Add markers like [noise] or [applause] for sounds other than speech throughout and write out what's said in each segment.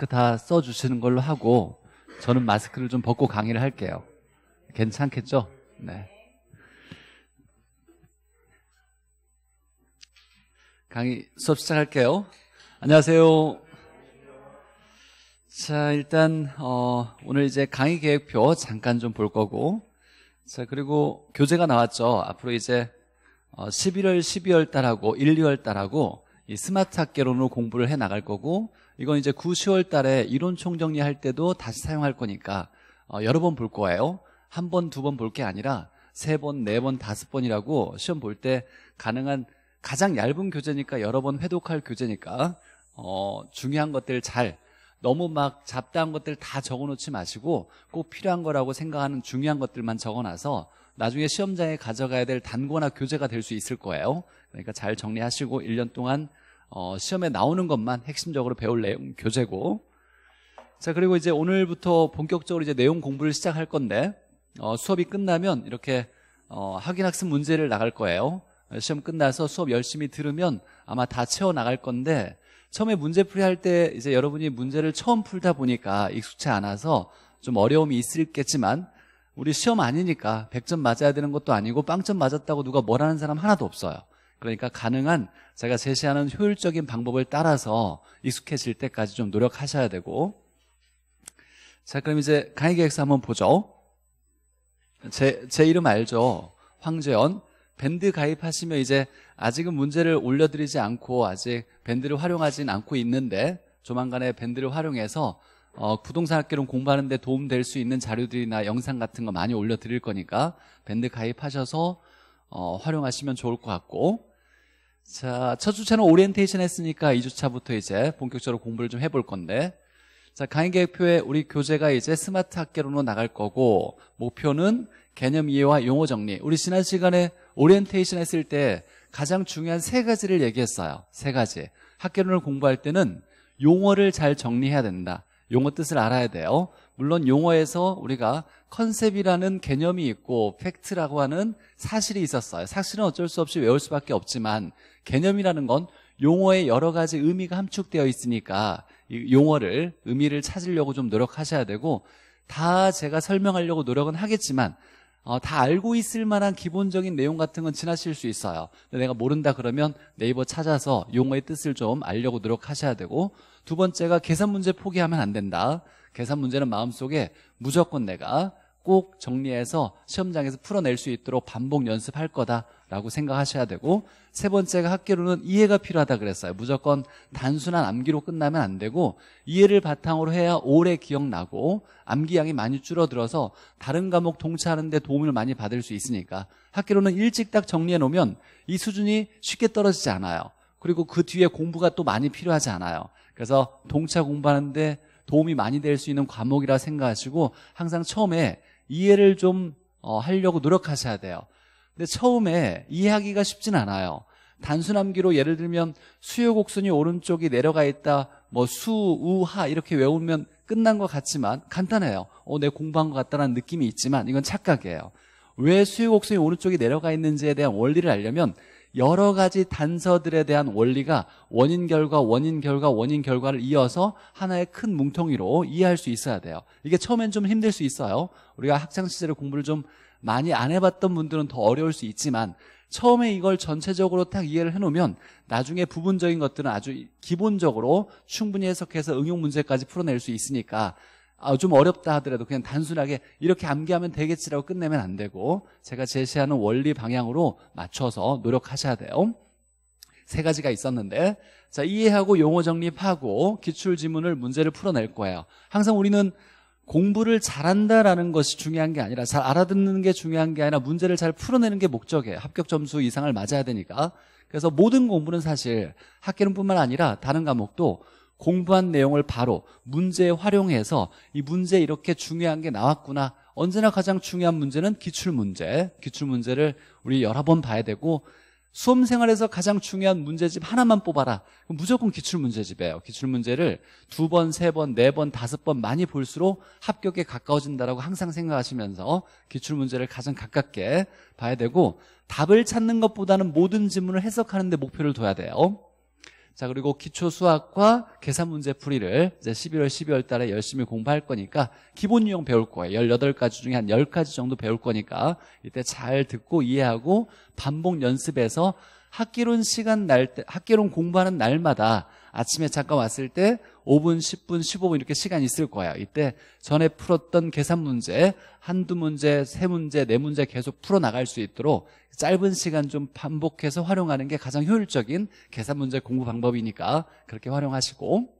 마스크 다 써주시는 걸로 하고 저는 마스크를 좀 벗고 강의를 할게요. 괜찮겠죠? 네. 강의 수업 시작할게요. 안녕하세요. 자, 일단, 어, 오늘 이제 강의 계획표 잠깐 좀 볼 거고. 자, 그리고 교재가 나왔죠. 앞으로 이제 어, 11월, 12월 달하고 1, 2월 달하고 이 스마트 학개론으로 공부를 해 나갈 거고 이건 이제 9, 10월 달에 이론 총정리 할 때도 다시 사용할 거니까 어, 여러 번 볼 거예요. 한 번, 두 번 볼 게 아니라 세 번, 네 번, 다섯 번이라고 시험 볼 때 가능한 가장 얇은 교재니까 여러 번 회독할 교재니까 어, 중요한 것들 잘 너무 막 잡다한 것들 다 적어놓지 마시고 꼭 필요한 거라고 생각하는 중요한 것들만 적어놔서 나중에 시험장에 가져가야 될 단거나 교재가 될 수 있을 거예요. 그러니까 잘 정리하시고 1년 동안 어, 시험에 나오는 것만 핵심적으로 배울 내용 교재고 자 그리고 이제 오늘부터 본격적으로 이제 내용 공부를 시작할 건데 어, 수업이 끝나면 이렇게 어, 학인 학습 문제를 나갈 거예요 시험 끝나서 수업 열심히 들으면 아마 다 채워 나갈 건데 처음에 문제풀이 할때 이제 여러분이 문제를 처음 풀다 보니까 익숙치 않아서 좀 어려움이 있을겠지만 우리 시험 아니니까 100점 맞아야 되는 것도 아니고 0점 맞았다고 누가 뭐라는 사람 하나도 없어요 그러니까 가능한 제가 제시하는 효율적인 방법을 따라서 익숙해질 때까지 좀 노력하셔야 되고 자 그럼 이제 강의 계획서 한번 보죠 제, 제 이름 알죠? 황재현 밴드 가입하시면 이제 아직은 문제를 올려드리지 않고 아직 밴드를 활용하진 않고 있는데 조만간에 밴드를 활용해서 어, 부동산 학개론 공부하는 데 도움될 수 있는 자료들이나 영상 같은 거 많이 올려드릴 거니까 밴드 가입하셔서 어, 활용하시면 좋을 것 같고 자, 첫 주차는 오리엔테이션 했으니까 2주차부터 이제 본격적으로 공부를 좀 해볼 건데 자, 강의 계획표에 우리 교재가 이제 스마트 학계론으로 나갈 거고 목표는 개념 이해와 용어 정리 우리 지난 시간에 오리엔테이션 했을 때 가장 중요한 세 가지를 얘기했어요 세 가지 학계론을 공부할 때는 용어를 잘 정리해야 된다 용어 뜻을 알아야 돼요 물론 용어에서 우리가 컨셉이라는 개념이 있고 팩트라고 하는 사실이 있었어요. 사실은 어쩔 수 없이 외울 수밖에 없지만 개념이라는 건 용어의 여러 가지 의미가 함축되어 있으니까 용어를 의미를 찾으려고 좀 노력하셔야 되고 다 제가 설명하려고 노력은 하겠지만 어, 다 알고 있을 만한 기본적인 내용 같은 건 지나칠 수 있어요. 내가 모른다 그러면 네이버 찾아서 용어의 뜻을 좀 알려고 노력하셔야 되고 두 번째가 계산 문제 포기하면 안 된다. 계산 문제는 마음속에 무조건 내가 꼭 정리해서 시험장에서 풀어낼 수 있도록 반복 연습할 거다라고 생각하셔야 되고 세 번째가 학기로는 이해가 필요하다 그랬어요. 무조건 단순한 암기로 끝나면 안 되고 이해를 바탕으로 해야 오래 기억나고 암기량이 많이 줄어들어서 다른 과목 동차하는데 도움을 많이 받을 수 있으니까 학기로는 일찍 딱 정리해 놓으면 이 수준이 쉽게 떨어지지 않아요. 그리고 그 뒤에 공부가 또 많이 필요하지 않아요. 그래서 동차 공부하는데 도움이 많이 될 수 있는 과목이라 생각하시고 항상 처음에 이해를 좀 어, 하려고 노력하셔야 돼요. 근데 처음에 이해하기가 쉽진 않아요. 단순 암기로 예를 들면 수요 곡선이 오른쪽이 내려가 있다. 뭐 수우하 이렇게 외우면 끝난 것 같지만 간단해요. 어, 내 공부한 것 같다는 느낌이 있지만 이건 착각이에요. 왜 수요 곡선이 오른쪽이 내려가 있는지에 대한 원리를 알려면 여러 가지 단서들에 대한 원리가 원인 결과 원인 결과 원인 결과를 이어서 하나의 큰 뭉텅이로 이해할 수 있어야 돼요 이게 처음엔 좀 힘들 수 있어요 우리가 학창 시절에 공부를 좀 많이 안 해봤던 분들은 더 어려울 수 있지만 처음에 이걸 전체적으로 딱 이해를 해놓으면 나중에 부분적인 것들은 아주 기본적으로 충분히 해석해서 응용 문제까지 풀어낼 수 있으니까 아, 좀 어렵다 하더라도 그냥 단순하게 이렇게 암기하면 되겠지라고 끝내면 안 되고 제가 제시하는 원리 방향으로 맞춰서 노력하셔야 돼요. 세 가지가 있었는데 자 이해하고 용어 정립하고 기출 지문을 문제를 풀어낼 거예요. 항상 우리는 공부를 잘한다라는 것이 중요한 게 아니라 잘 알아듣는 게 중요한 게 아니라 문제를 잘 풀어내는 게 목적이에요. 합격 점수 이상을 맞아야 되니까. 그래서 모든 공부는 사실 학계론뿐만 아니라 다른 과목도 공부한 내용을 바로 문제에 활용해서 이 문제 이렇게 중요한 게 나왔구나 언제나 가장 중요한 문제는 기출문제 기출문제를 우리 여러 번 봐야 되고 수험생활에서 가장 중요한 문제집 하나만 뽑아라 무조건 기출문제집이에요 기출문제를 두 번, 세 번, 네 번, 다섯 번 많이 볼수록 합격에 가까워진다라고 항상 생각하시면서 기출문제를 가장 가깝게 봐야 되고 답을 찾는 것보다는 모든 질문을 해석하는 데 목표를 둬야 돼요 자 그리고 기초수학과 계산문제 풀이를 이제 11월, 12월 달에 열심히 공부할 거니까 기본 유형 배울 거예요 18가지 중에 한 10가지 정도 배울 거니까 이때 잘 듣고 이해하고 반복 연습해서 학기론 시간 날 때, 학기론 공부하는 날마다 아침에 잠깐 왔을 때 5분, 10분, 15분 이렇게 시간이 있을 거예요 이때 전에 풀었던 계산 문제 한두 문제, 세 문제, 네 문제 계속 풀어나갈 수 있도록 짧은 시간 좀 반복해서 활용하는 게 가장 효율적인 계산 문제 공부 방법이니까 그렇게 활용하시고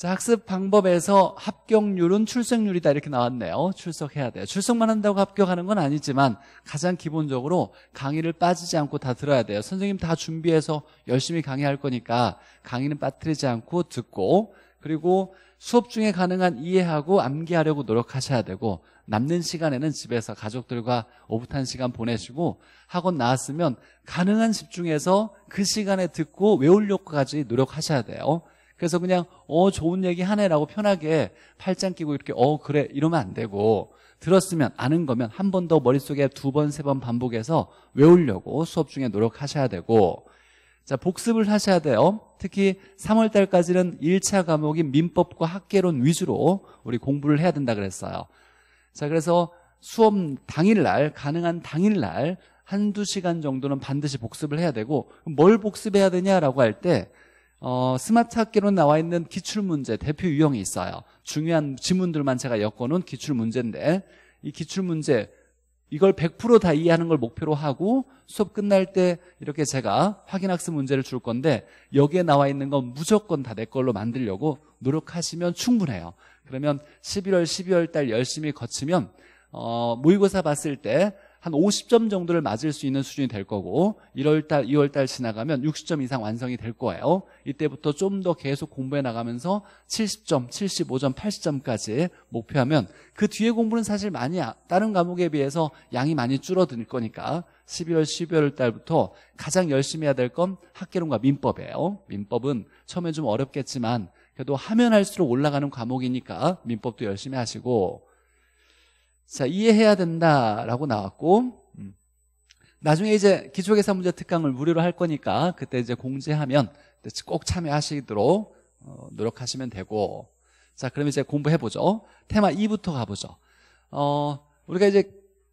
자, 학습 방법에서 합격률은 출석률이다 이렇게 나왔네요. 출석해야 돼요. 출석만 한다고 합격하는 건 아니지만 가장 기본적으로 강의를 빠지지 않고 다 들어야 돼요. 선생님 다 준비해서 열심히 강의할 거니까 강의는 빠뜨리지 않고 듣고 그리고 수업 중에 가능한 이해하고 암기하려고 노력하셔야 되고 남는 시간에는 집에서 가족들과 오붓한 시간 보내시고 학원 나왔으면 가능한 집중해서 그 시간에 듣고 외울려고까지 노력하셔야 돼요. 그래서 그냥 어 좋은 얘기 하네라고 편하게 팔짱 끼고 이렇게 어 그래 이러면 안 되고 들었으면 아는 거면 한 번 더 머릿속에 두 번 세번 번 반복해서 외우려고 수업 중에 노력하셔야 되고 자 복습을 하셔야 돼요 특히 3월 달까지는 1차 과목인 민법과 학계론 위주로 우리 공부를 해야 된다 그랬어요 자 그래서 수업 당일날 가능한 당일날 한두 시간 정도는 반드시 복습을 해야 되고 뭘 복습해야 되냐라고 할때 어, 스마트 학교로 나와 있는 기출 문제 대표 유형이 있어요. 중요한 지문들만 제가 엮어놓은 기출 문제인데 이 기출 문제 이걸 100%다 이해하는 걸 목표로 하고 수업 끝날 때 이렇게 제가 확인 학습 문제를 줄 건데 여기에 나와 있는 건 무조건 다 내 걸로 만들려고 노력하시면 충분해요. 그러면 11월, 12월 달 열심히 거치면 어, 모의고사 봤을 때한 50점 정도를 맞을 수 있는 수준이 될 거고 1월달, 2월달 지나가면 60점 이상 완성이 될 거예요. 이때부터 좀 더 계속 공부해 나가면서 70점, 75점, 80점까지 목표하면 그 뒤에 공부는 사실 많이 아, 다른 과목에 비해서 양이 많이 줄어들 거니까 11월, 12월 달부터 가장 열심히 해야 될 건 학계론과 민법이에요. 민법은 처음엔좀 어렵겠지만 그래도 하면 할수록 올라가는 과목이니까 민법도 열심히 하시고 자, 이해해야 된다라고 나왔고 음. 나중에 이제 기초계산 문제 특강을 무료로 할 거니까 그때 이제 공지하면 꼭 참여하시도록 어, 노력하시면 되고 자, 그럼 이제 공부해보죠. 테마 2부터 가보죠. 어, 우리가 이제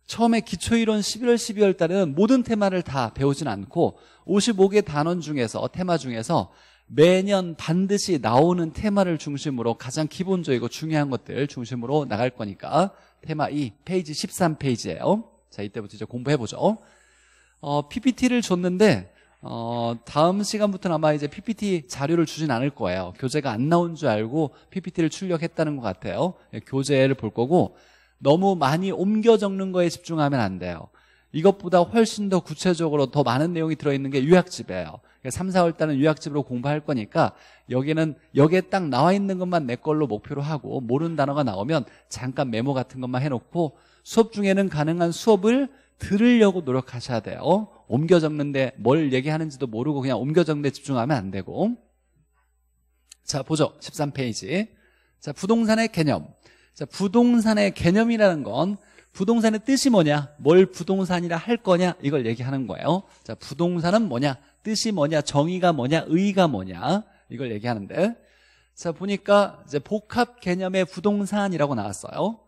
처음에 기초이론 11월, 12월 달은 모든 테마를 다 배우진 않고 55개 단원 중에서, 테마 중에서 매년 반드시 나오는 테마를 중심으로 가장 기본적이고 중요한 것들 중심으로 나갈 거니까 테마 2 페이지 13페이지예요 자 이때부터 이제 공부해보죠 어, PPT를 줬는데 어, 다음 시간부터는 아마 이제 PPT 자료를 주진 않을 거예요 교재가 안 나온 줄 알고 PPT를 출력했다는 것 같아요 예, 교재를 볼 거고 너무 많이 옮겨 적는 거에 집중하면 안 돼요 이것보다 훨씬 더 구체적으로 더 많은 내용이 들어있는 게 요약집이에요 3, 그러니까 4월 달은 유학집으로 공부할 거니까 여기는 여기에 딱 나와 있는 것만 내 걸로 목표로 하고 모르는 단어가 나오면 잠깐 메모 같은 것만 해놓고 수업 중에는 가능한 수업을 들으려고 노력하셔야 돼요 어? 옮겨 적는데 뭘 얘기하는지도 모르고 그냥 옮겨 적는데 집중하면 안 되고 자 보죠 13페이지 자 부동산의 개념 자 부동산의 개념이라는 건 부동산의 뜻이 뭐냐 뭘 부동산이라 할 거냐 이걸 얘기하는 거예요 자 부동산은 뭐냐 뜻이 뭐냐, 정의가 뭐냐, 의가 의 뭐냐 이걸 얘기하는데 자 보니까 이제 복합 개념의 부동산이라고 나왔어요.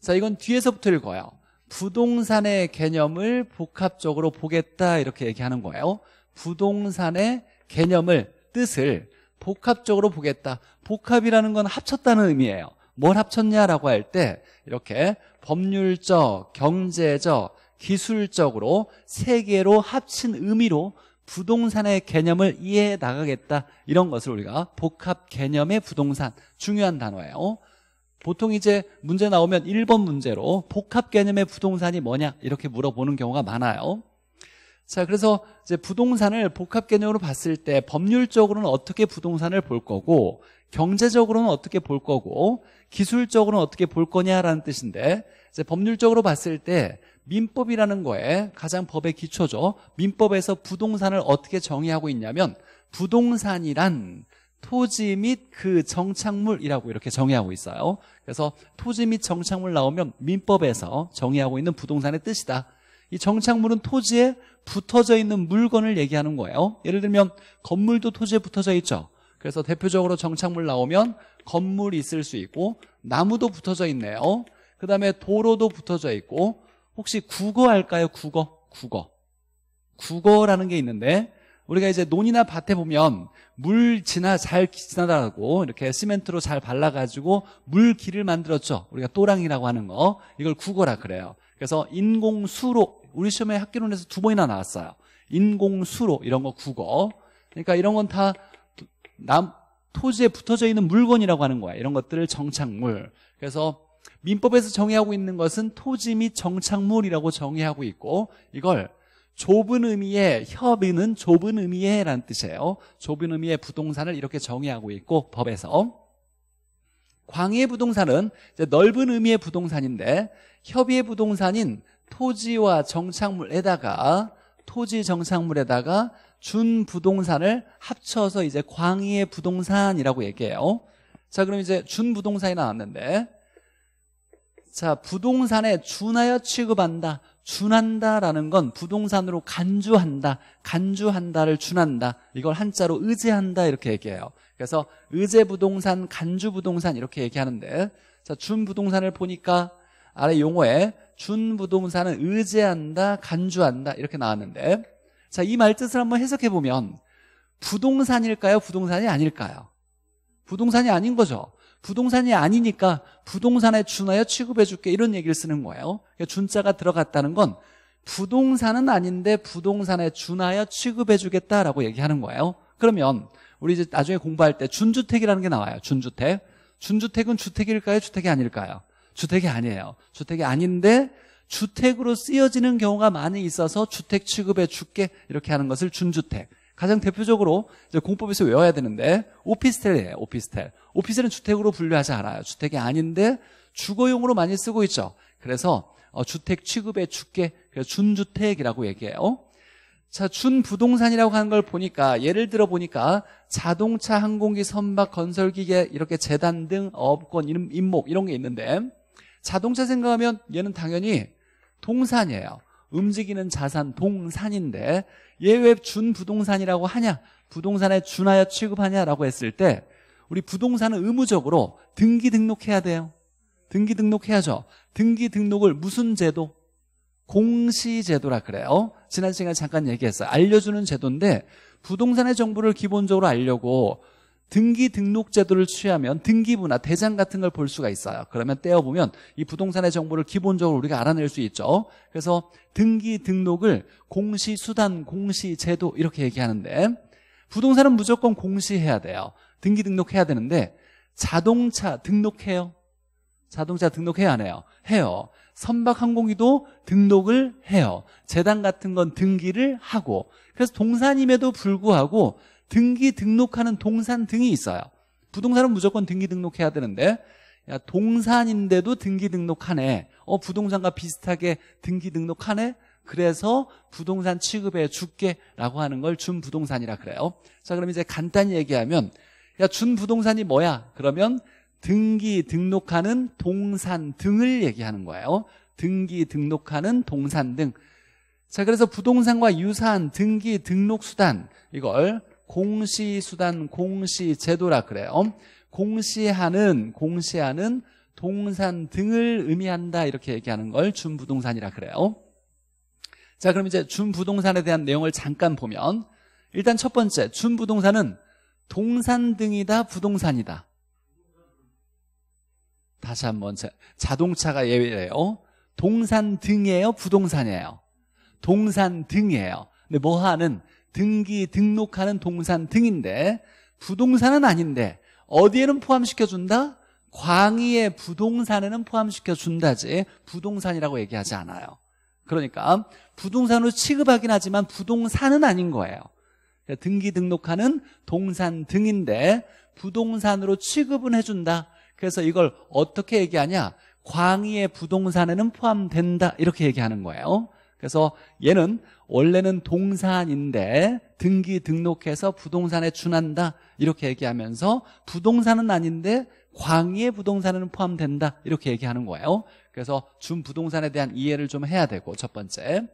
자 이건 뒤에서부터 읽어요. 부동산의 개념을 복합적으로 보겠다 이렇게 얘기하는 거예요. 부동산의 개념을 뜻을 복합적으로 보겠다. 복합이라는 건 합쳤다는 의미예요. 뭘 합쳤냐라고 할 때 이렇게 법률적, 경제적, 기술적으로 세 개로 합친 의미로 부동산의 개념을 이해해 나가겠다 이런 것을 우리가 복합 개념의 부동산 중요한 단어예요 보통 이제 문제 나오면 1번 문제로 복합 개념의 부동산이 뭐냐 이렇게 물어보는 경우가 많아요 자 그래서 이제 부동산을 복합 개념으로 봤을 때 법률적으로는 어떻게 부동산을 볼 거고 경제적으로는 어떻게 볼 거고 기술적으로는 어떻게 볼 거냐라는 뜻인데 법률적으로 봤을 때 민법이라는 거에 가장 법의 기초죠. 민법에서 부동산을 어떻게 정의하고 있냐면 부동산이란 토지 및 그 정착물이라고 이렇게 정의하고 있어요. 그래서 토지 및 정착물 나오면 민법에서 정의하고 있는 부동산의 뜻이다. 이 정착물은 토지에 붙어져 있는 물건을 얘기하는 거예요. 예를 들면 건물도 토지에 붙어져 있죠. 그래서 대표적으로 정착물 나오면 건물이 있을 수 있고 나무도 붙어져 있네요. 그 다음에 도로도 붙어져 있고 혹시 국어 할까요? 국어? 국어. 국어라는 게 있는데 우리가 이제 논이나 밭에 보면 물 지나 잘 지나다라고 이렇게 시멘트로 잘 발라가지고 물길을 만들었죠. 우리가 또랑이라고 하는 거 이걸 국어라 그래요. 그래서 인공수로 우리 시험에 학기론에서 두 번이나 나왔어요. 인공수로 이런 거 국어. 그러니까 이런 건 다 남 토지에 붙어져 있는 물건이라고 하는 거야. 이런 것들을 정착물. 그래서 민법에서 정의하고 있는 것은 토지 및 정착물이라고 정의하고 있고 이걸 좁은 의미의 협의는 좁은 의미의 라는 뜻이에요 좁은 의미의 부동산을 이렇게 정의하고 있고 법에서 광의 부동산은 넓은 의미의 부동산인데 협의의 부동산인 토지와 정착물에다가 토지 정착물에다가 준 부동산을 합쳐서 이제 광의의 부동산이라고 얘기해요 자 그럼 이제 준 부동산이 나왔는데 자, 부동산에 준하여 취급한다. 준한다라는 건 부동산으로 간주한다. 간주한다를 준한다. 이걸 한자로 의제한다 이렇게 얘기해요. 그래서 의제 부동산, 간주 부동산 이렇게 얘기하는데 자, 준 부동산을 보니까 아래 용어에 준 부동산은 의제한다, 간주한다 이렇게 나왔는데 자, 이 말뜻을 한번 해석해 보면 부동산일까요? 부동산이 아닐까요? 부동산이 아닌 거죠. 부동산이 아니니까 부동산에 준하여 취급해 줄게 이런 얘기를 쓰는 거예요 그러니까 준자가 들어갔다는 건 부동산은 아닌데 부동산에 준하여 취급해 주겠다라고 얘기하는 거예요 그러면 우리 이제 나중에 공부할 때 준주택이라는 게 나와요 준주택 준주택은 주택일까요 주택이 아닐까요 주택이 아니에요 주택이 아닌데 주택으로 쓰여지는 경우가 많이 있어서 주택 취급해 줄게 이렇게 하는 것을 준주택 가장 대표적으로 이제 공법에서 외워야 되는데 오피스텔이에요. 오피스텔. 오피스텔은 주택으로 분류하지 않아요. 주택이 아닌데 주거용으로 많이 쓰고 있죠. 그래서 어, 주택 취급의 주께 준주택이라고 얘기해요. 자, 준부동산이라고 하는 걸 보니까 예를 들어 보니까 자동차, 항공기, 선박, 건설기계 이렇게 재단 등 업권, 임목 이런 게 있는데 자동차 생각하면 얘는 당연히 동산이에요. 움직이는 자산 동산인데 얘 왜 준부동산이라고 하냐 부동산에 준하여 취급하냐라고 했을 때 우리 부동산은 의무적으로 등기 등록해야 돼요 등기 등록해야죠 등기 등록을 무슨 제도? 공시제도라 그래요 지난 시간에 잠깐 얘기했어요 알려주는 제도인데 부동산의 정보를 기본적으로 알려고 등기 등록 제도를 취하면 등기부나 대장 같은 걸 볼 수가 있어요. 그러면 떼어보면 이 부동산의 정보를 기본적으로 우리가 알아낼 수 있죠. 그래서 등기 등록을 공시수단, 공시제도 이렇게 얘기하는데 부동산은 무조건 공시해야 돼요. 등기 등록해야 되는데 자동차 등록해요? 자동차 등록해야 하네요. 해요. 선박항공기도 등록을 해요. 재단 같은 건 등기를 하고 그래서 동산임에도 불구하고 등기 등록하는 동산 등이 있어요 부동산은 무조건 등기 등록해야 되는데 야 동산인데도 등기 등록하네 어 부동산과 비슷하게 등기 등록하네 그래서 부동산 취급해 줄게 라고 하는 걸 준부동산이라 그래요 자 그럼 이제 간단히 얘기하면 야 준부동산이 뭐야 그러면 등기 등록하는 동산 등을 얘기하는 거예요 등기 등록하는 동산 등자 그래서 부동산과 유사한 등기 등록 수단 이걸 공시수단 공시제도라 그래요. 공시하는 공시하는 동산 등을 의미한다 이렇게 얘기하는 걸 준부동산이라 그래요. 자 그럼 이제 준부동산에 대한 내용을 잠깐 보면 일단 첫 번째 준부동산은 동산 등이다 부동산이다. 다시 한번 자동차가 예외래요 동산 등이에요 부동산이에요. 동산 등이에요. 근데 뭐하는 등기, 등록하는 동산 등인데 부동산은 아닌데 어디에는 포함시켜준다? 광의의 부동산에는 포함시켜준다지 부동산이라고 얘기하지 않아요 그러니까 부동산으로 취급하긴 하지만 부동산은 아닌 거예요 그러니까 등기 등록하는 동산 등인데 부동산으로 취급은 해준다 그래서 이걸 어떻게 얘기하냐 광의의 부동산에는 포함된다 이렇게 얘기하는 거예요 그래서 얘는 원래는 동산인데 등기 등록해서 부동산에 준한다 이렇게 얘기하면서 부동산은 아닌데 광의의 부동산에는 포함된다 이렇게 얘기하는 거예요 그래서 준 부동산에 대한 이해를 좀 해야 되고 첫 번째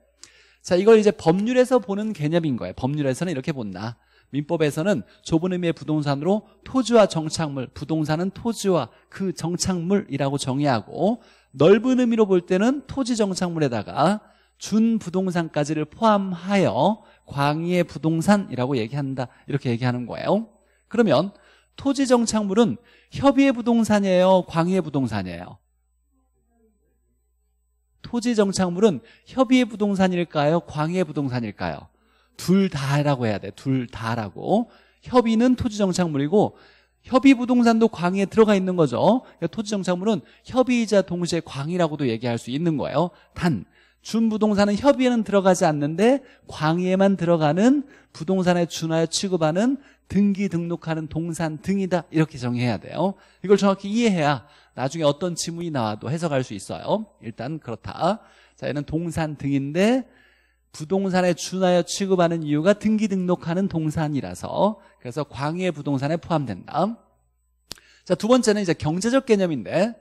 자 이걸 이제 법률에서 보는 개념인 거예요 법률에서는 이렇게 본다 민법에서는 좁은 의미의 부동산으로 토지와 정착물 부동산은 토지와 그 정착물이라고 정의하고 넓은 의미로 볼 때는 토지 정착물에다가 준 부동산까지를 포함하여 광의의 부동산이라고 얘기한다 이렇게 얘기하는 거예요 그러면 토지 정착물은 협의의 부동산이에요 광의의 부동산이에요 토지 정착물은 협의의 부동산일까요 광의의 부동산일까요 둘 다라고 해야 돼둘 다라고 협의는 토지 정착물이고 협의 부동산도 광의에 들어가 있는 거죠 그러니까 토지 정착물은 협의이자 동시에 광의라고도 얘기할 수 있는 거예요 단 준부동산은 협의에는 들어가지 않는데 광의에만 들어가는 부동산에 준하여 취급하는 등기 등록하는 동산 등이다 이렇게 정해야 돼요 이걸 정확히 이해해야 나중에 어떤 지문이 나와도 해석할 수 있어요 일단 그렇다 자 얘는 동산 등인데 부동산에 준하여 취급하는 이유가 등기 등록하는 동산이라서 그래서 광의의 부동산에 포함된다 자두 번째는 이제 경제적 개념인데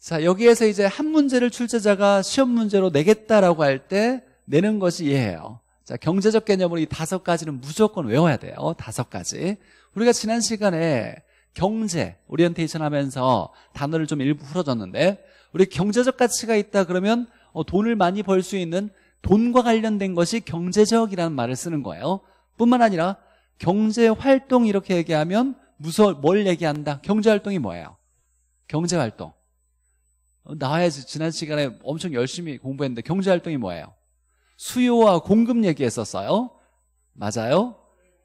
자, 여기에서 이제 한 문제를 출제자가 시험 문제로 내겠다라고 할 때 내는 것이 이해예요. 자, 경제적 개념으로 이 다섯 가지는 무조건 외워야 돼요. 다섯 가지. 우리가 지난 시간에 경제, 오리엔테이션 하면서 단어를 좀 일부 풀어줬는데 우리 경제적 가치가 있다 그러면 어, 돈을 많이 벌 수 있는 돈과 관련된 것이 경제적이라는 말을 쓰는 거예요. 뿐만 아니라 경제 활동 이렇게 얘기하면 무슨 뭘 얘기한다? 경제 활동이 뭐예요? 경제 활동. 어, 나와야지 지난 시간에 엄청 열심히 공부했는데 경제활동이 뭐예요? 수요와 공급 얘기했었어요. 맞아요?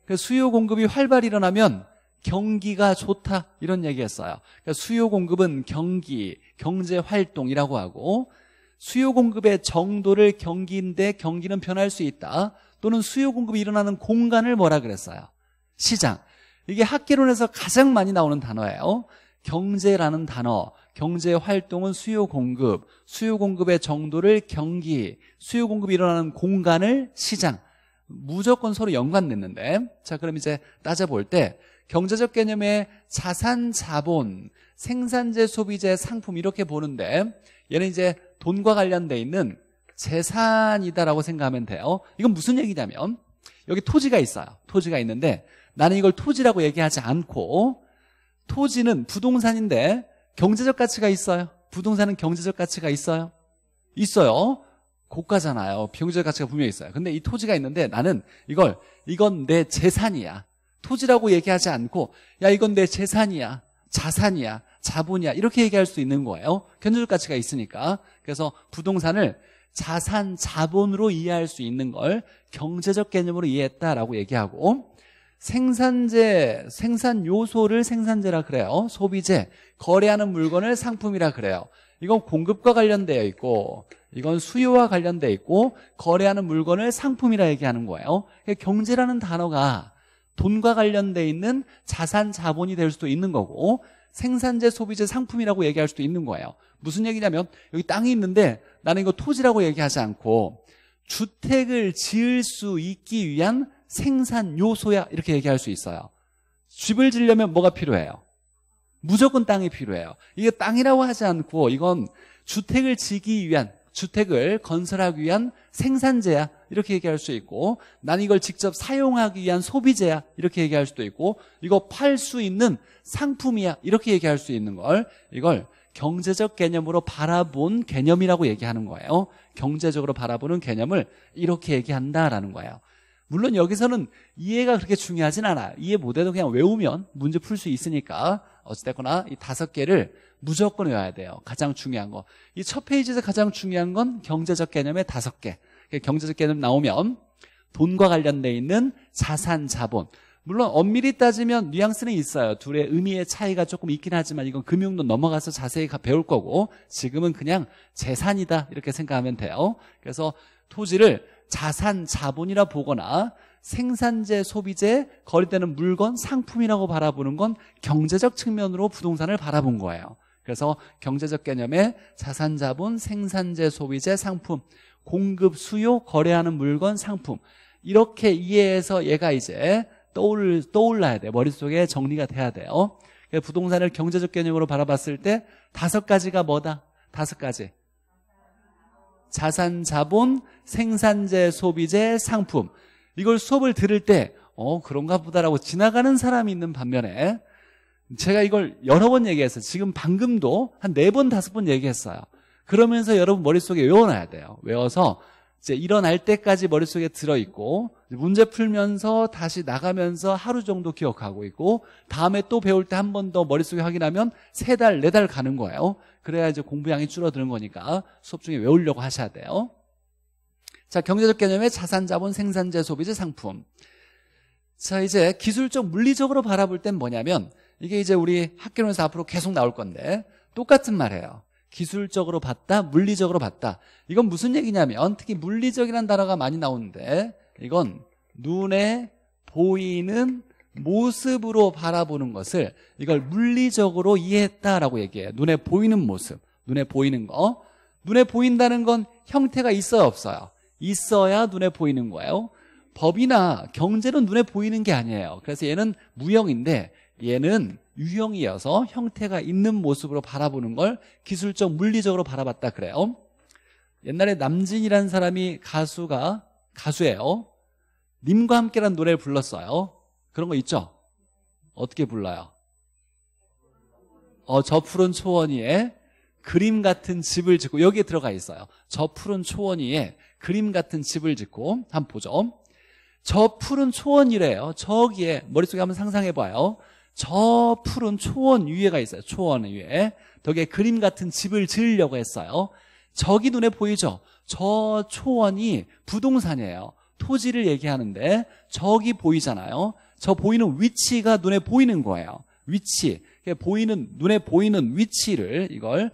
그 수요 공급이 활발히 일어나면 경기가 좋다 이런 얘기했어요. 그러니까 수요 공급은 경기, 경제 활동이라고 하고 수요 공급의 정도를 경기인데 경기는 변할 수 있다. 또는 수요 공급이 일어나는 공간을 뭐라 그랬어요? 시장. 이게 학계론에서 가장 많이 나오는 단어예요. 경제라는 단어. 경제 활동은 수요 공급, 수요 공급의 정도를 경기, 수요 공급이 일어나는 공간을 시장. 무조건 서로 연관냈는데 자, 그럼 이제 따져볼 때 경제적 개념의 자산, 자본, 생산재, 소비재, 상품 이렇게 보는데 얘는 이제 돈과 관련돼 있는 재산이다라고 생각하면 돼요. 이건 무슨 얘기냐면 여기 토지가 있어요. 토지가 있는데 나는 이걸 토지라고 얘기하지 않고 토지는 부동산인데 경제적 가치가 있어요? 부동산은 경제적 가치가 있어요? 있어요. 고가잖아요. 경제적 가치가 분명히 있어요. 근데 이 토지가 있는데 나는 이걸 이건 내 재산이야. 토지라고 얘기하지 않고 야 이건 내 재산이야. 자산이야. 자본이야. 이렇게 얘기할 수 있는 거예요. 경제적 가치가 있으니까. 그래서 부동산을 자산, 자본으로 이해할 수 있는 걸 경제적 개념으로 이해했다라고 얘기하고 생산재, 생산 요소를 생산재라 그래요. 소비재, 거래하는 물건을 상품이라 그래요. 이건 공급과 관련되어 있고 이건 수요와 관련되어 있고 거래하는 물건을 상품이라 얘기하는 거예요. 경제라는 단어가 돈과 관련되어 있는 자산 자본이 될 수도 있는 거고 생산재 소비재 상품이라고 얘기할 수도 있는 거예요. 무슨 얘기냐면 여기 땅이 있는데 나는 이거 토지라고 얘기하지 않고 주택을 지을 수 있기 위한 생산 요소야 이렇게 얘기할 수 있어요. 집을 지려면 뭐가 필요해요? 무조건 땅이 필요해요. 이게 땅이라고 하지 않고 이건 주택을 지기 위한 주택을 건설하기 위한 생산재야 이렇게 얘기할 수 있고 난 이걸 직접 사용하기 위한 소비재야 이렇게 얘기할 수도 있고 이거 팔 수 있는 상품이야 이렇게 얘기할 수 있는 걸 이걸 경제적 개념으로 바라본 개념이라고 얘기하는 거예요 경제적으로 바라보는 개념을 이렇게 얘기한다라는 거예요 물론 여기서는 이해가 그렇게 중요하진 않아. 이해 못해도 그냥 외우면 문제 풀 수 있으니까 어찌됐거나 이 다섯 개를 무조건 외워야 돼요. 가장 중요한 거. 이 첫 페이지에서 가장 중요한 건 경제적 개념의 다섯 개. 경제적 개념 나오면 돈과 관련돼 있는 자산, 자본. 물론 엄밀히 따지면 뉘앙스는 있어요. 둘의 의미의 차이가 조금 있긴 하지만 이건 금융도 넘어가서 자세히 배울 거고 지금은 그냥 재산이다 이렇게 생각하면 돼요. 그래서 토지를 자산, 자본이라 보거나 생산재, 소비재, 거래되는 물건, 상품이라고 바라보는 건 경제적 측면으로 부동산을 바라본 거예요. 그래서 경제적 개념에 자산, 자본, 생산재, 소비재, 상품, 공급, 수요, 거래하는 물건, 상품 이렇게 이해해서 얘가 이제 떠올, 떠올라야 돼. 머릿속에 정리가 돼야 돼요. 부동산을 경제적 개념으로 바라봤을 때 다섯 가지가 뭐다? 다섯 가지. 자산, 자본, 생산재, 소비재, 상품 이걸 수업을 들을 때 어, 그런가 보다라고 지나가는 사람이 있는 반면에 제가 이걸 여러 번 얘기했어요. 지금 방금도 한 네 번, 다섯 번 얘기했어요. 그러면서 여러분 머릿속에 외워놔야 돼요. 외워서 이제 일어날 때까지 머릿속에 들어있고 문제 풀면서 다시 나가면서 하루 정도 기억하고 있고 다음에 또 배울 때 한 번 더 머릿속에 확인하면 세 달, 네 달 가는 거예요. 그래야 이제 공부량이 줄어드는 거니까 수업 중에 외우려고 하셔야 돼요. 자, 경제적 개념의 자산, 자본, 생산재, 소비재, 상품. 자, 이제 기술적, 물리적으로 바라볼 땐 뭐냐면 이게 이제 우리 학교론에서 앞으로 계속 나올 건데 똑같은 말이에요. 기술적으로 봤다, 물리적으로 봤다. 이건 무슨 얘기냐면 특히 물리적이라는 단어가 많이 나오는데 이건 눈에 보이는 모습으로 바라보는 것을 이걸 물리적으로 이해했다라고 얘기해요. 눈에 보이는 모습, 눈에 보이는 거. 눈에 보인다는 건 형태가 있어요, 없어요? 있어야 눈에 보이는 거예요. 법이나 경제는 눈에 보이는 게 아니에요. 그래서 얘는 무형인데 얘는 유형이어서 형태가 있는 모습으로 바라보는 걸 기술적 물리적으로 바라봤다 그래요. 옛날에 남진이라는 사람이 가수가 가수예요. 님과 함께라는 노래를 불렀어요. 그런 거 있죠? 어떻게 불러요? 어, 저 푸른 초원이에 그림 같은 집을 짓고 여기에 들어가 있어요. 저 푸른 초원이에 그림 같은 집을 짓고 한번 보죠. 저 푸른 초원이래요. 저기에 머릿속에 한번 상상해 봐요. 저 푸른 초원 위에가 있어요. 초원 위에. 저기에 그림 같은 집을 지으려고 했어요. 저기 눈에 보이죠? 저 초원이 부동산이에요. 토지를 얘기하는데 저기 보이잖아요. 저 보이는 위치가 눈에 보이는 거예요. 위치. 보이는, 눈에 보이는 위치를 이걸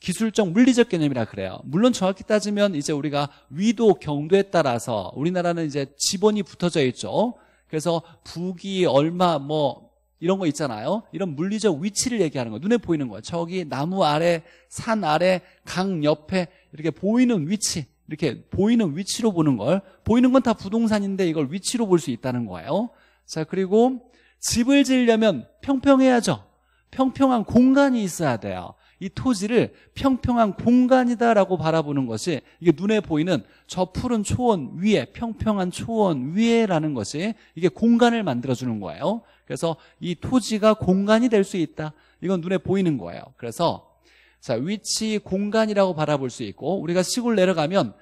기술적 물리적 개념이라 그래요. 물론 정확히 따지면 이제 우리가 위도 경도에 따라서 우리나라는 이제 지번이 붙어져 있죠. 그래서 북이 얼마 뭐 이런 거 있잖아요. 이런 물리적 위치를 얘기하는 거예요. 눈에 보이는 거예요. 저기 나무 아래, 산 아래, 강 옆에 이렇게 보이는 위치. 이렇게 보이는 위치로 보는 걸 보이는 건 다 부동산인데 이걸 위치로 볼 수 있다는 거예요. 자, 그리고 집을 지으려면 평평해야죠. 평평한 공간이 있어야 돼요. 이 토지를 평평한 공간이다라고 바라보는 것이 이게 눈에 보이는 저 푸른 초원 위에 평평한 초원 위에라는 것이 이게 공간을 만들어주는 거예요. 그래서 이 토지가 공간이 될 수 있다. 이건 눈에 보이는 거예요. 그래서 자 위치 공간이라고 바라볼 수 있고 우리가 시골 내려가면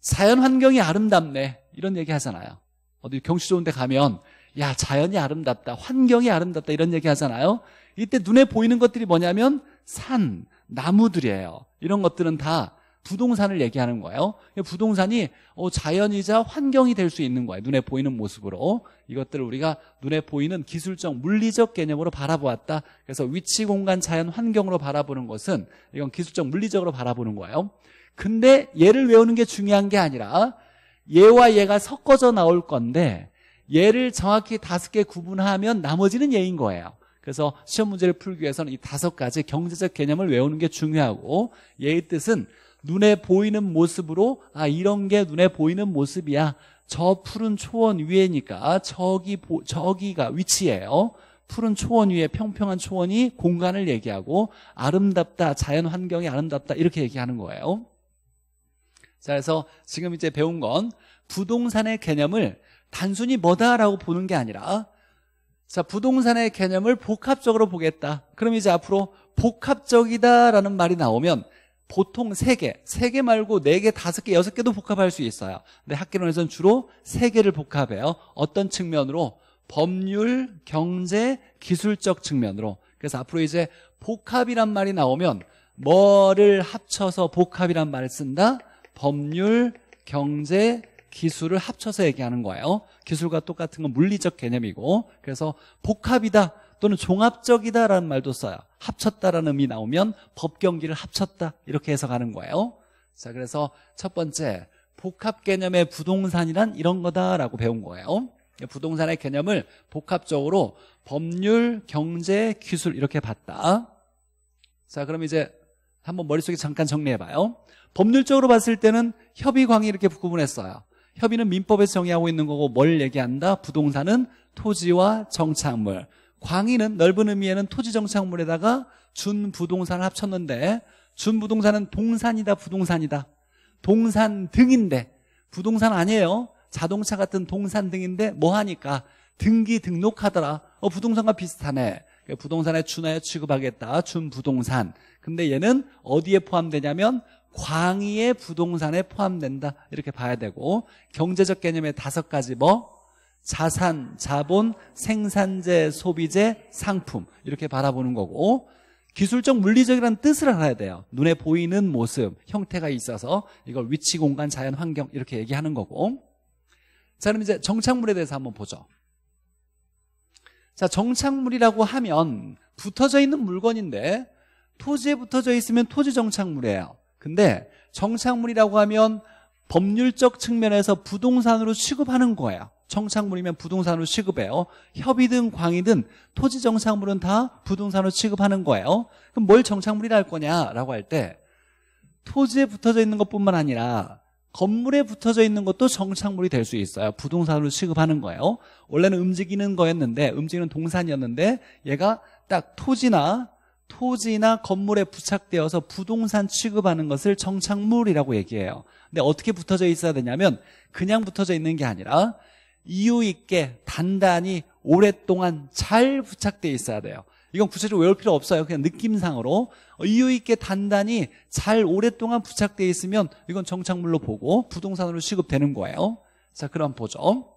자연 환경이 아름답네 이런 얘기 하잖아요. 어디 경치 좋은데 가면 야, 자연이 아름답다. 환경이 아름답다. 이런 얘기 하잖아요. 이때 눈에 보이는 것들이 뭐냐면 산, 나무들이에요. 이런 것들은 다 부동산을 얘기하는 거예요. 부동산이 어, 자연이자 환경이 될 수 있는 거예요. 눈에 보이는 모습으로. 이것들을 우리가 눈에 보이는 기술적 물리적 개념으로 바라보았다. 그래서 위치, 공간, 자연, 환경으로 바라보는 것은 이건 기술적 물리적으로 바라보는 거예요. 근데 얘를 외우는 게 중요한 게 아니라 얘와 얘가 섞어져 나올 건데 얘를 정확히 다섯 개 구분하면 나머지는 얘인 거예요. 그래서 시험 문제를 풀기 위해서는 이 다섯 가지 경제적 개념을 외우는 게 중요하고 얘의 뜻은 눈에 보이는 모습으로 아 이런 게 눈에 보이는 모습이야. 저 푸른 초원 위에니까 저기 보, 저기가 위치예요. 푸른 초원 위에 평평한 초원이 공간을 얘기하고 아름답다 자연 환경이 아름답다 이렇게 얘기하는 거예요. 자 그래서 지금 이제 배운 건 부동산의 개념을 단순히 뭐다라고 보는 게 아니라 어? 자 부동산의 개념을 복합적으로 보겠다. 그럼 이제 앞으로 복합적이다라는 말이 나오면 보통 3개, 3개 말고 4개, 5개, 6개도 복합할 수 있어요. 근데 학계론에서는 주로 3개를 복합해요. 어떤 측면으로? 법률, 경제, 기술적 측면으로. 그래서 앞으로 이제 복합이란 말이 나오면 뭐를 합쳐서 복합이란 말을 쓴다? 법률, 경제, 기술을 합쳐서 얘기하는 거예요 기술과 똑같은 건 물리적 개념이고 그래서 복합이다 또는 종합적이다라는 말도 써요 합쳤다라는 의미 나오면 법경기를 합쳤다 이렇게 해석하는 거예요 자 그래서 첫 번째 복합 개념의 부동산이란 이런 거다라고 배운 거예요 부동산의 개념을 복합적으로 법률, 경제, 기술 이렇게 봤다 자 그럼 이제 한번 머릿속에 잠깐 정리해봐요 법률적으로 봤을 때는 협의광이 이렇게 구분했어요 협의는 민법에서 정의하고 있는 거고 뭘 얘기한다? 부동산은 토지와 정착물. 광의는 넓은 의미에는 토지 정착물에다가 준 부동산을 합쳤는데 준 부동산은 동산이다 부동산이다. 동산 등인데 부동산 아니에요. 자동차 같은 동산 등인데 뭐 하니까 등기 등록하더라. 어 부동산과 비슷하네. 부동산에 준하여 취급하겠다. 준 부동산. 근데 얘는 어디에 포함되냐면 광의의 부동산에 포함된다 이렇게 봐야 되고 경제적 개념의 다섯 가지 뭐 자산, 자본, 생산재, 소비재, 상품 이렇게 바라보는 거고 기술적, 물리적이라는 뜻을 알아야 돼요 눈에 보이는 모습, 형태가 있어서 이걸 위치, 공간, 자연, 환경 이렇게 얘기하는 거고 자 그럼 이제 정착물에 대해서 한번 보죠 자 정착물이라고 하면 붙어져 있는 물건인데 토지에 붙어져 있으면 토지 정착물이에요 근데 정착물이라고 하면 법률적 측면에서 부동산으로 취급하는 거예요 정착물이면 부동산으로 취급해요 협의든 광이든 토지 정착물은 다 부동산으로 취급하는 거예요 그럼 뭘 정착물이라 할 거냐라고 할 때 토지에 붙어져 있는 것뿐만 아니라 건물에 붙어져 있는 것도 정착물이 될 수 있어요 부동산으로 취급하는 거예요 원래는 움직이는 거였는데 움직이는 동산이었는데 얘가 딱 토지나 토지나 건물에 부착되어서 부동산 취급하는 것을 정착물이라고 얘기해요. 근데 어떻게 붙어져 있어야 되냐면 그냥 붙어져 있는 게 아니라 이유 있게 단단히 오랫동안 잘 부착돼 있어야 돼요. 이건 구체적으로 외울 필요 없어요. 그냥 느낌상으로 이유 있게 단단히 잘 오랫동안 부착돼 있으면 이건 정착물로 보고 부동산으로 취급되는 거예요. 자, 그럼 보죠.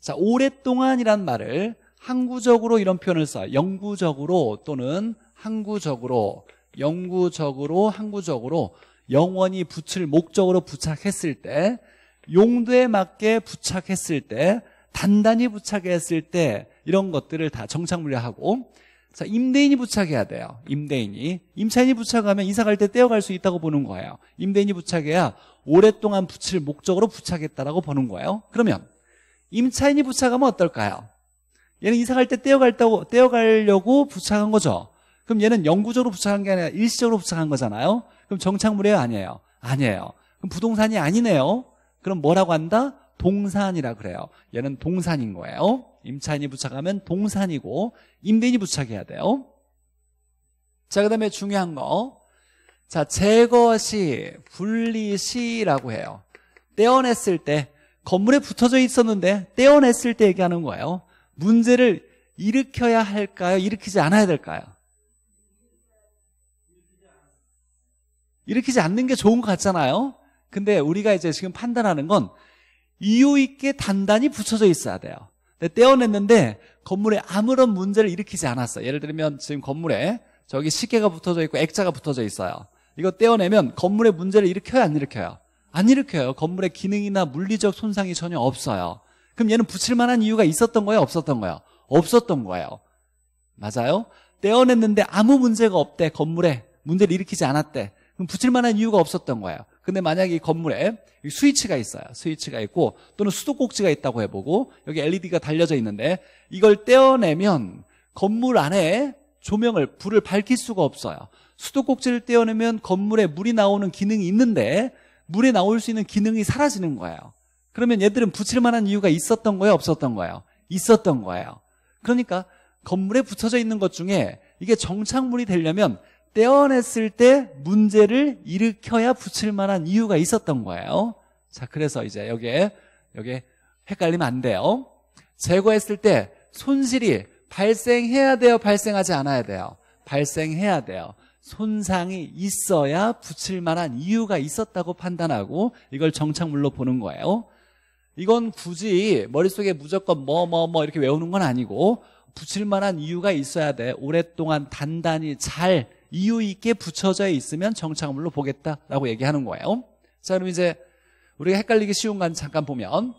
자, 오랫동안이란 말을 항구적으로 이런 표현을 써요. 영구적으로 또는 항구적으로 영구적으로 항구적으로 영원히 붙을 목적으로 부착했을 때 용도에 맞게 부착했을 때 단단히 부착했을 때 이런 것들을 다 정착물려하고 자 임대인이 부착해야 돼요 임대인이 임차인이 부착하면 이사 갈 때 떼어갈 수 있다고 보는 거예요 임대인이 부착해야 오랫동안 붙일 목적으로 부착했다라고 보는 거예요 그러면 임차인이 부착하면 어떨까요? 얘는 이사 갈 때 떼어갈다고 떼어가려고 부착한 거죠 그럼 얘는 영구적으로 부착한 게 아니라 일시적으로 부착한 거잖아요. 그럼 정착물이에요? 아니에요? 아니에요. 그럼 부동산이 아니네요. 그럼 뭐라고 한다? 동산이라 그래요. 얘는 동산인 거예요. 임차인이 부착하면 동산이고 임대인이 부착해야 돼요. 자, 그다음에 중요한 거. 자, 제거시, 분리시라고 해요. 떼어냈을 때 건물에 붙어져 있었는데 떼어냈을 때 얘기하는 거예요. 문제를 일으켜야 할까요? 일으키지 않아야 될까요? 일으키지 않는 게 좋은 것 같잖아요. 근데 우리가 이제 지금 판단하는 건 이유 있게 단단히 붙여져 있어야 돼요. 근데 떼어냈는데 건물에 아무런 문제를 일으키지 않았어. 예를 들면 지금 건물에 저기 시계가 붙어져 있고 액자가 붙어져 있어요. 이거 떼어내면 건물에 문제를 일으켜요, 안 일으켜요? 안 일으켜요. 건물의 기능이나 물리적 손상이 전혀 없어요. 그럼 얘는 붙일 만한 이유가 있었던 거예요, 없었던 거예요? 없었던 거예요. 맞아요? 떼어냈는데 아무 문제가 없대, 건물에. 문제를 일으키지 않았대. 그럼 붙일 만한 이유가 없었던 거예요. 근데 만약에 이 건물에 스위치가 있어요. 스위치가 있고 또는 수도꼭지가 있다고 해보고 여기 LED가 달려져 있는데 이걸 떼어내면 건물 안에 조명을 불을 밝힐 수가 없어요. 수도꼭지를 떼어내면 건물에 물이 나오는 기능이 있는데 물에 나올 수 있는 기능이 사라지는 거예요. 그러면 얘들은 붙일 만한 이유가 있었던 거예요? 없었던 거예요? 있었던 거예요. 그러니까 건물에 붙여져 있는 것 중에 이게 정착물이 되려면 떼어냈을 때 문제를 일으켜야 붙일 만한 이유가 있었던 거예요. 자, 그래서 이제 여기에, 여기에 헷갈리면 안 돼요. 제거했을 때 손실이 발생해야 돼요? 발생하지 않아야 돼요? 발생해야 돼요. 손상이 있어야 붙일 만한 이유가 있었다고 판단하고 이걸 정착물로 보는 거예요. 이건 굳이 머릿속에 무조건 뭐 뭐뭐 뭐뭐 이렇게 외우는 건 아니고 붙일 만한 이유가 있어야 돼. 오랫동안 단단히 잘 이유 있게 붙여져 있으면 정착물로 보겠다라고 얘기하는 거예요 자 그럼 이제 우리가 헷갈리기 쉬운 건 잠깐 보면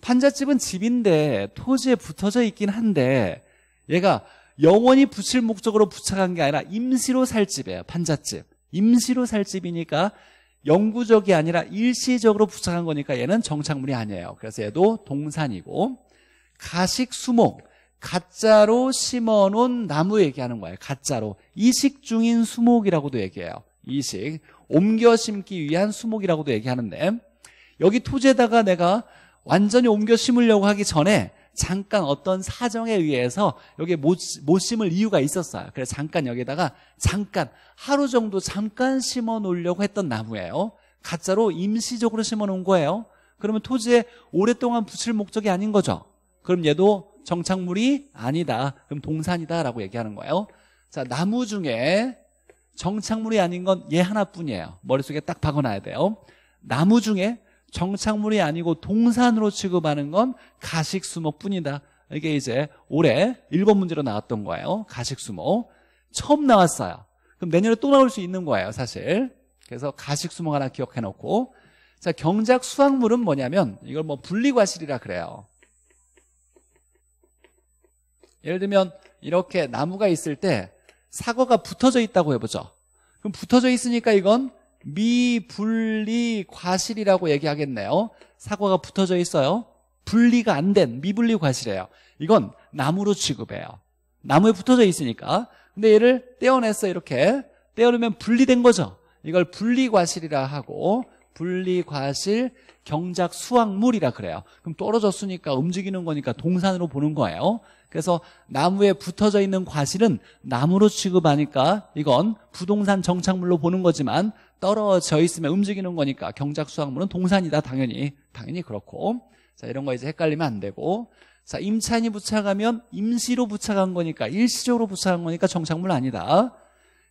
판잣집은 집인데 토지에 붙어져 있긴 한데 얘가 영원히 붙일 목적으로 부착한 게 아니라 임시로 살 집이에요 판잣집 임시로 살 집이니까 영구적이 아니라 일시적으로 부착한 거니까 얘는 정착물이 아니에요 그래서 얘도 동산이고 가식 수목 가짜로 심어놓은 나무 얘기하는 거예요. 가짜로. 이식 중인 수목이라고도 얘기해요. 이식. 옮겨 심기 위한 수목이라고도 얘기하는데 여기 토지에다가 내가 완전히 옮겨 심으려고 하기 전에 잠깐 어떤 사정에 의해서 여기에 못, 못 심을 이유가 있었어요. 그래서 잠깐 여기다가 잠깐 하루 정도 잠깐 심어 놓으려고 했던 나무예요. 가짜로 임시적으로 심어 놓은 거예요. 그러면 토지에 오랫동안 붙일 목적이 아닌 거죠. 그럼 얘도 정착물이 아니다. 그럼 동산이다라고 얘기하는 거예요. 자, 나무 중에 정착물이 아닌 건 얘 하나뿐이에요. 머릿속에 딱 박아놔야 돼요. 나무 중에 정착물이 아니고 동산으로 취급하는 건 가식수목뿐이다. 이게 이제 올해 1번 문제로 나왔던 거예요. 가식수목. 처음 나왔어요. 그럼 내년에 또 나올 수 있는 거예요, 사실. 그래서 가식수목 하나 기억해 놓고. 자, 경작 수확물은 뭐냐면 이걸 뭐 분리과실이라 그래요. 예를 들면 이렇게 나무가 있을 때 사과가 붙어져 있다고 해보죠 그럼 붙어져 있으니까 이건 미분리 과실이라고 얘기하겠네요 사과가 붙어져 있어요 분리가 안 된 미분리 과실이에요 이건 나무로 취급해요 나무에 붙어져 있으니까 근데 얘를 떼어냈어 이렇게 떼어내면 분리된 거죠 이걸 분리과실이라 하고 분리과실 경작 수확물이라 그래요 그럼 떨어졌으니까 움직이는 거니까 동산으로 보는 거예요 그래서 나무에 붙어져 있는 과실은 나무로 취급하니까 이건 부동산 정착물로 보는 거지만 떨어져 있으면 움직이는 거니까 경작수확물은 동산이다 당연히 당연히 그렇고 자 이런 거 이제 헷갈리면 안 되고 자 임차인이 부착하면 임시로 부착한 거니까 일시적으로 부착한 거니까 정착물 아니다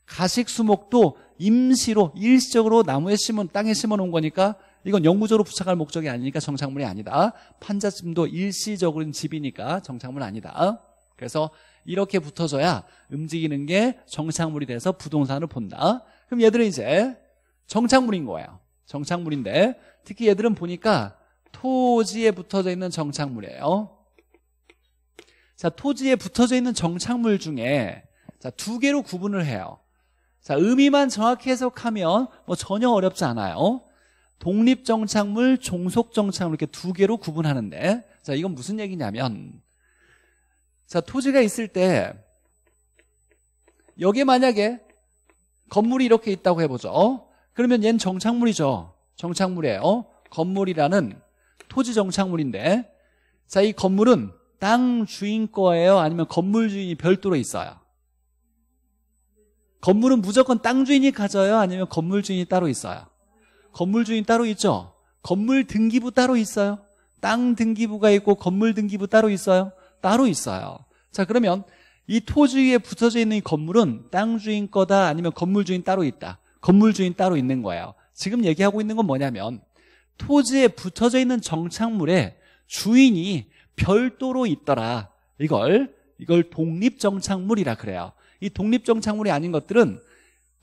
가식 수목도 임시로 일시적으로 나무에 심은 땅에 심어 놓은 거니까 이건 영구적으로 부착할 목적이 아니니까 정착물이 아니다. 판자집도 일시적으로 집이니까 정착물 아니다. 그래서 이렇게 붙어져야 움직이는 게 정착물이 돼서 부동산을 본다. 그럼 얘들은 이제 정착물인 거예요. 정착물인데 특히 얘들은 보니까 토지에 붙어져 있는 정착물이에요. 자, 토지에 붙어져 있는 정착물 중에 자, 두 개로 구분을 해요. 자, 의미만 정확히 해석하면 뭐 전혀 어렵지 않아요. 독립정착물, 종속정착물 이렇게 두 개로 구분하는데 자 이건 무슨 얘기냐면 자 토지가 있을 때여기 만약에 건물이 이렇게 있다고 해보죠 그러면 얘 정착물이죠 정착물이에요 건물이라는 토지 정착물인데 자 이 건물은 땅 주인 거예요 아니면 건물 주인이 별도로 있어요 건물은 무조건 땅 주인이 가져요 아니면 건물 주인이 따로 있어요 건물 주인 따로 있죠? 건물 등기부 따로 있어요? 땅 등기부가 있고 건물 등기부 따로 있어요? 따로 있어요. 자, 그러면 이 토지 위에 붙어져 있는 이 건물은 땅 주인 거다 아니면 건물 주인 따로 있다. 건물 주인 따로 있는 거예요. 지금 얘기하고 있는 건 뭐냐면 토지에 붙어져 있는 정착물에 주인이 별도로 있더라. 이걸 이걸 독립 정착물이라 그래요. 이 독립 정착물이 아닌 것들은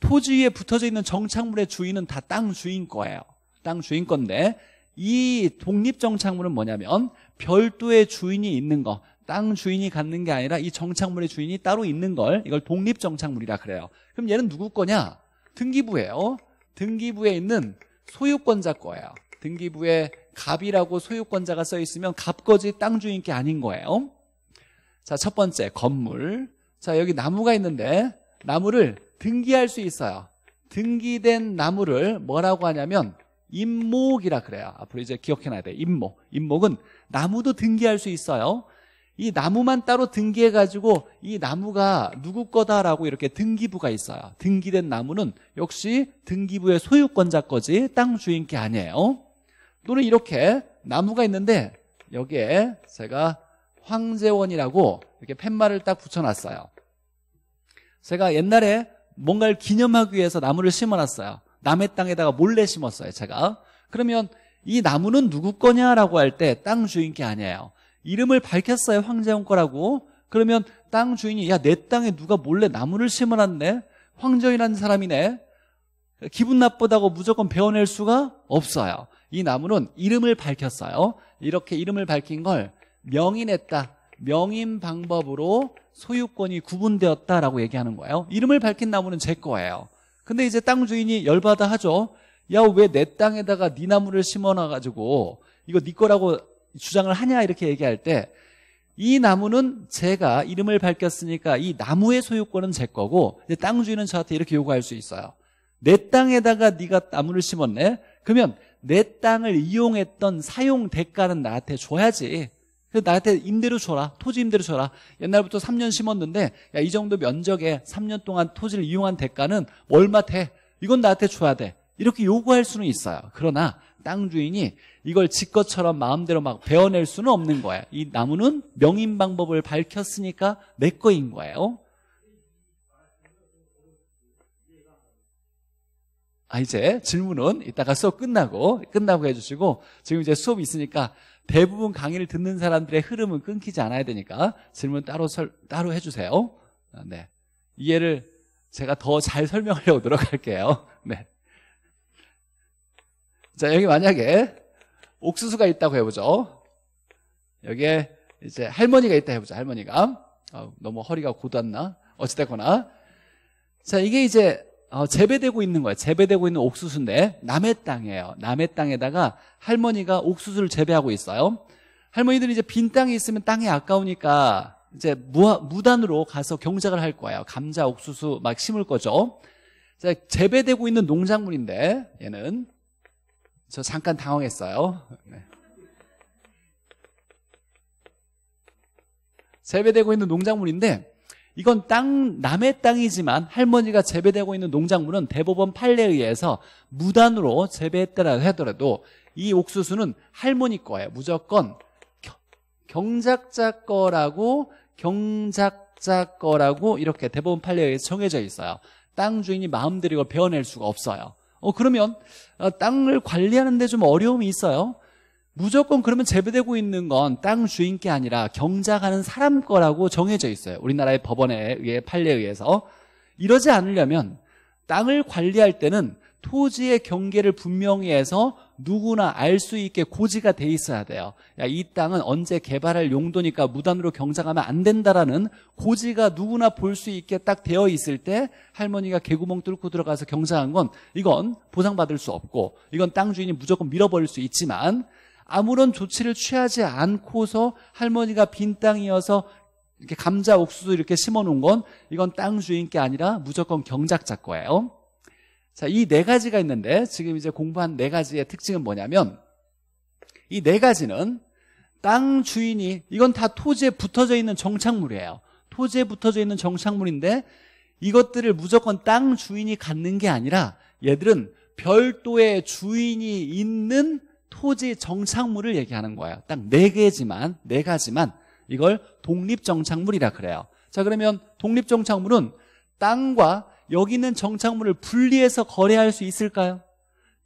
토지 위에 붙어져 있는 정착물의 주인은 다 땅 주인 거예요 땅 주인 건데 이 독립정착물은 뭐냐면 별도의 주인이 있는 거 땅 주인이 갖는 게 아니라 이 정착물의 주인이 따로 있는 걸 이걸 독립정착물이라 그래요 그럼 얘는 누구 거냐? 등기부예요 등기부에 있는 소유권자 거예요 등기부에 갑이라고 소유권자가 써 있으면 갑거지 땅 주인 게 아닌 거예요 자 첫 번째 건물 자 여기 나무가 있는데 나무를 등기할 수 있어요. 등기된 나무를 뭐라고 하냐면 임목이라 그래요. 앞으로 이제 기억해놔야 돼. 임목. 임목은 나무도 등기할 수 있어요. 이 나무만 따로 등기해가지고 이 나무가 누구 거다라고 이렇게 등기부가 있어요. 등기된 나무는 역시 등기부의 소유권자 거지 땅 주인 게 아니에요. 또는 이렇게 나무가 있는데 여기에 제가 황제원이라고 이렇게 팻말을 딱 붙여놨어요. 제가 옛날에 뭔가를 기념하기 위해서 나무를 심어놨어요. 남의 땅에다가 몰래 심었어요, 제가. 그러면 이 나무는 누구 거냐라고 할 때 땅 주인 게 아니에요. 이름을 밝혔어요, 황재용 거라고. 그러면 땅 주인이 야, 내 땅에 누가 몰래 나무를 심어놨네? 황재용이라는 사람이네. 기분 나쁘다고 무조건 베어낼 수가 없어요. 이 나무는 이름을 밝혔어요. 이렇게 이름을 밝힌 걸 명인했다. 명인 방법으로 소유권이 구분되었다라고 얘기하는 거예요 이름을 밝힌 나무는 제 거예요 근데 이제 땅 주인이 열받아 하죠 야 왜 내 땅에다가 네 나무를 심어놔가지고 이거 네 거라고 주장을 하냐 이렇게 얘기할 때 이 나무는 제가 이름을 밝혔으니까 이 나무의 소유권은 제 거고 땅 주인은 저한테 이렇게 요구할 수 있어요 내 땅에다가 네가 나무를 심었네 그러면 내 땅을 이용했던 사용 대가는 나한테 줘야지 그래서 나한테 임대료 줘라. 토지 임대료 줘라. 옛날부터 3년 심었는데 야, 이 정도 면적에 3년 동안 토지를 이용한 대가는 얼마 돼? 이건 나한테 줘야 돼. 이렇게 요구할 수는 있어요. 그러나 땅 주인이 이걸 지것처럼 마음대로 막 베어낼 수는 없는 거예요. 이 나무는 명인 방법을 밝혔으니까 내 거인 거예요. 아, 이제 질문은 이따가 수업 끝나고, 끝나고 해주시고, 지금 이제 수업이 있으니까 대부분 강의를 듣는 사람들의 흐름은 끊기지 않아야 되니까 질문 따로 설, 따로 해주세요. 아, 네. 이해를 제가 더 잘 설명하려고 노력할게요. [laughs] 네. 자, 여기 만약에 옥수수가 있다고 해보죠. 여기에 이제 할머니가 있다 해보죠. 할머니가. 어, 너무 허리가 고닿나? 어찌됐거나. 자, 이게 이제 어, 재배되고 있는 거예요. 재배되고 있는 옥수수인데 남의 땅이에요. 남의 땅에다가 할머니가 옥수수를 재배하고 있어요. 할머니들이 이제 빈 땅이 있으면 땅이 아까우니까 이제 무하, 무단으로 가서 경작을 할 거예요. 감자, 옥수수 막 심을 거죠. 자, 재배되고 있는 농작물인데 얘는 저 잠깐 당황했어요. 네. 재배되고 있는 농작물인데 이건 땅, 남의 땅이지만 할머니가 재배되고 있는 농작물은 대법원 판례에 의해서 무단으로 재배했다라 하더라도 이 옥수수는 할머니 거예요. 무조건 경작자 거라고 경작자 거라고 이렇게 대법원 판례에 의해 정해져 있어요. 땅 주인이 마음대로 이걸 베어낼 수가 없어요. 어, 그러면 어, 땅을 관리하는데 좀 어려움이 있어요. 무조건 그러면 재배되고 있는 건 땅 주인 게 아니라 경작하는 사람 거라고 정해져 있어요. 우리나라의 법원에 의해 판례에 의해서 이러지 않으려면 땅을 관리할 때는 토지의 경계를 분명히 해서 누구나 알 수 있게 고지가 돼 있어야 돼요. 야, 이 땅은 언제 개발할 용도니까 무단으로 경작하면 안 된다라는 고지가 누구나 볼 수 있게 딱 되어 있을 때 할머니가 개구멍 뚫고 들어가서 경작한 건 이건 보상받을 수 없고 이건 땅 주인이 무조건 밀어버릴 수 있지만 아무런 조치를 취하지 않고서 할머니가 빈 땅이어서 이렇게 감자, 옥수수 이렇게 심어 놓은 건 이건 땅 주인 게 아니라 무조건 경작자 거예요. 자, 이 네 가지가 있는데 지금 이제 공부한 네 가지의 특징은 뭐냐면 이 네 가지는 땅 주인이 이건 다 토지에 붙어져 있는 정착물이에요. 토지에 붙어져 있는 정착물인데 이것들을 무조건 땅 주인이 갖는 게 아니라 얘들은 별도의 주인이 있는 토지 정착물을 얘기하는 거예요 딱 네 개지만 네 가지만 이걸 독립정착물이라 그래요 자 그러면 독립정착물은 땅과 여기 있는 정착물을 분리해서 거래할 수 있을까요?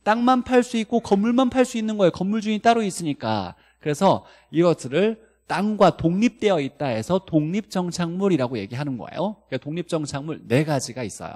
땅만 팔 수 있고 건물만 팔 수 있는 거예요 건물주인이 따로 있으니까 그래서 이것들을 땅과 독립되어 있다 해서 독립정착물이라고 얘기하는 거예요 그러니까 독립정착물 네 가지가 있어요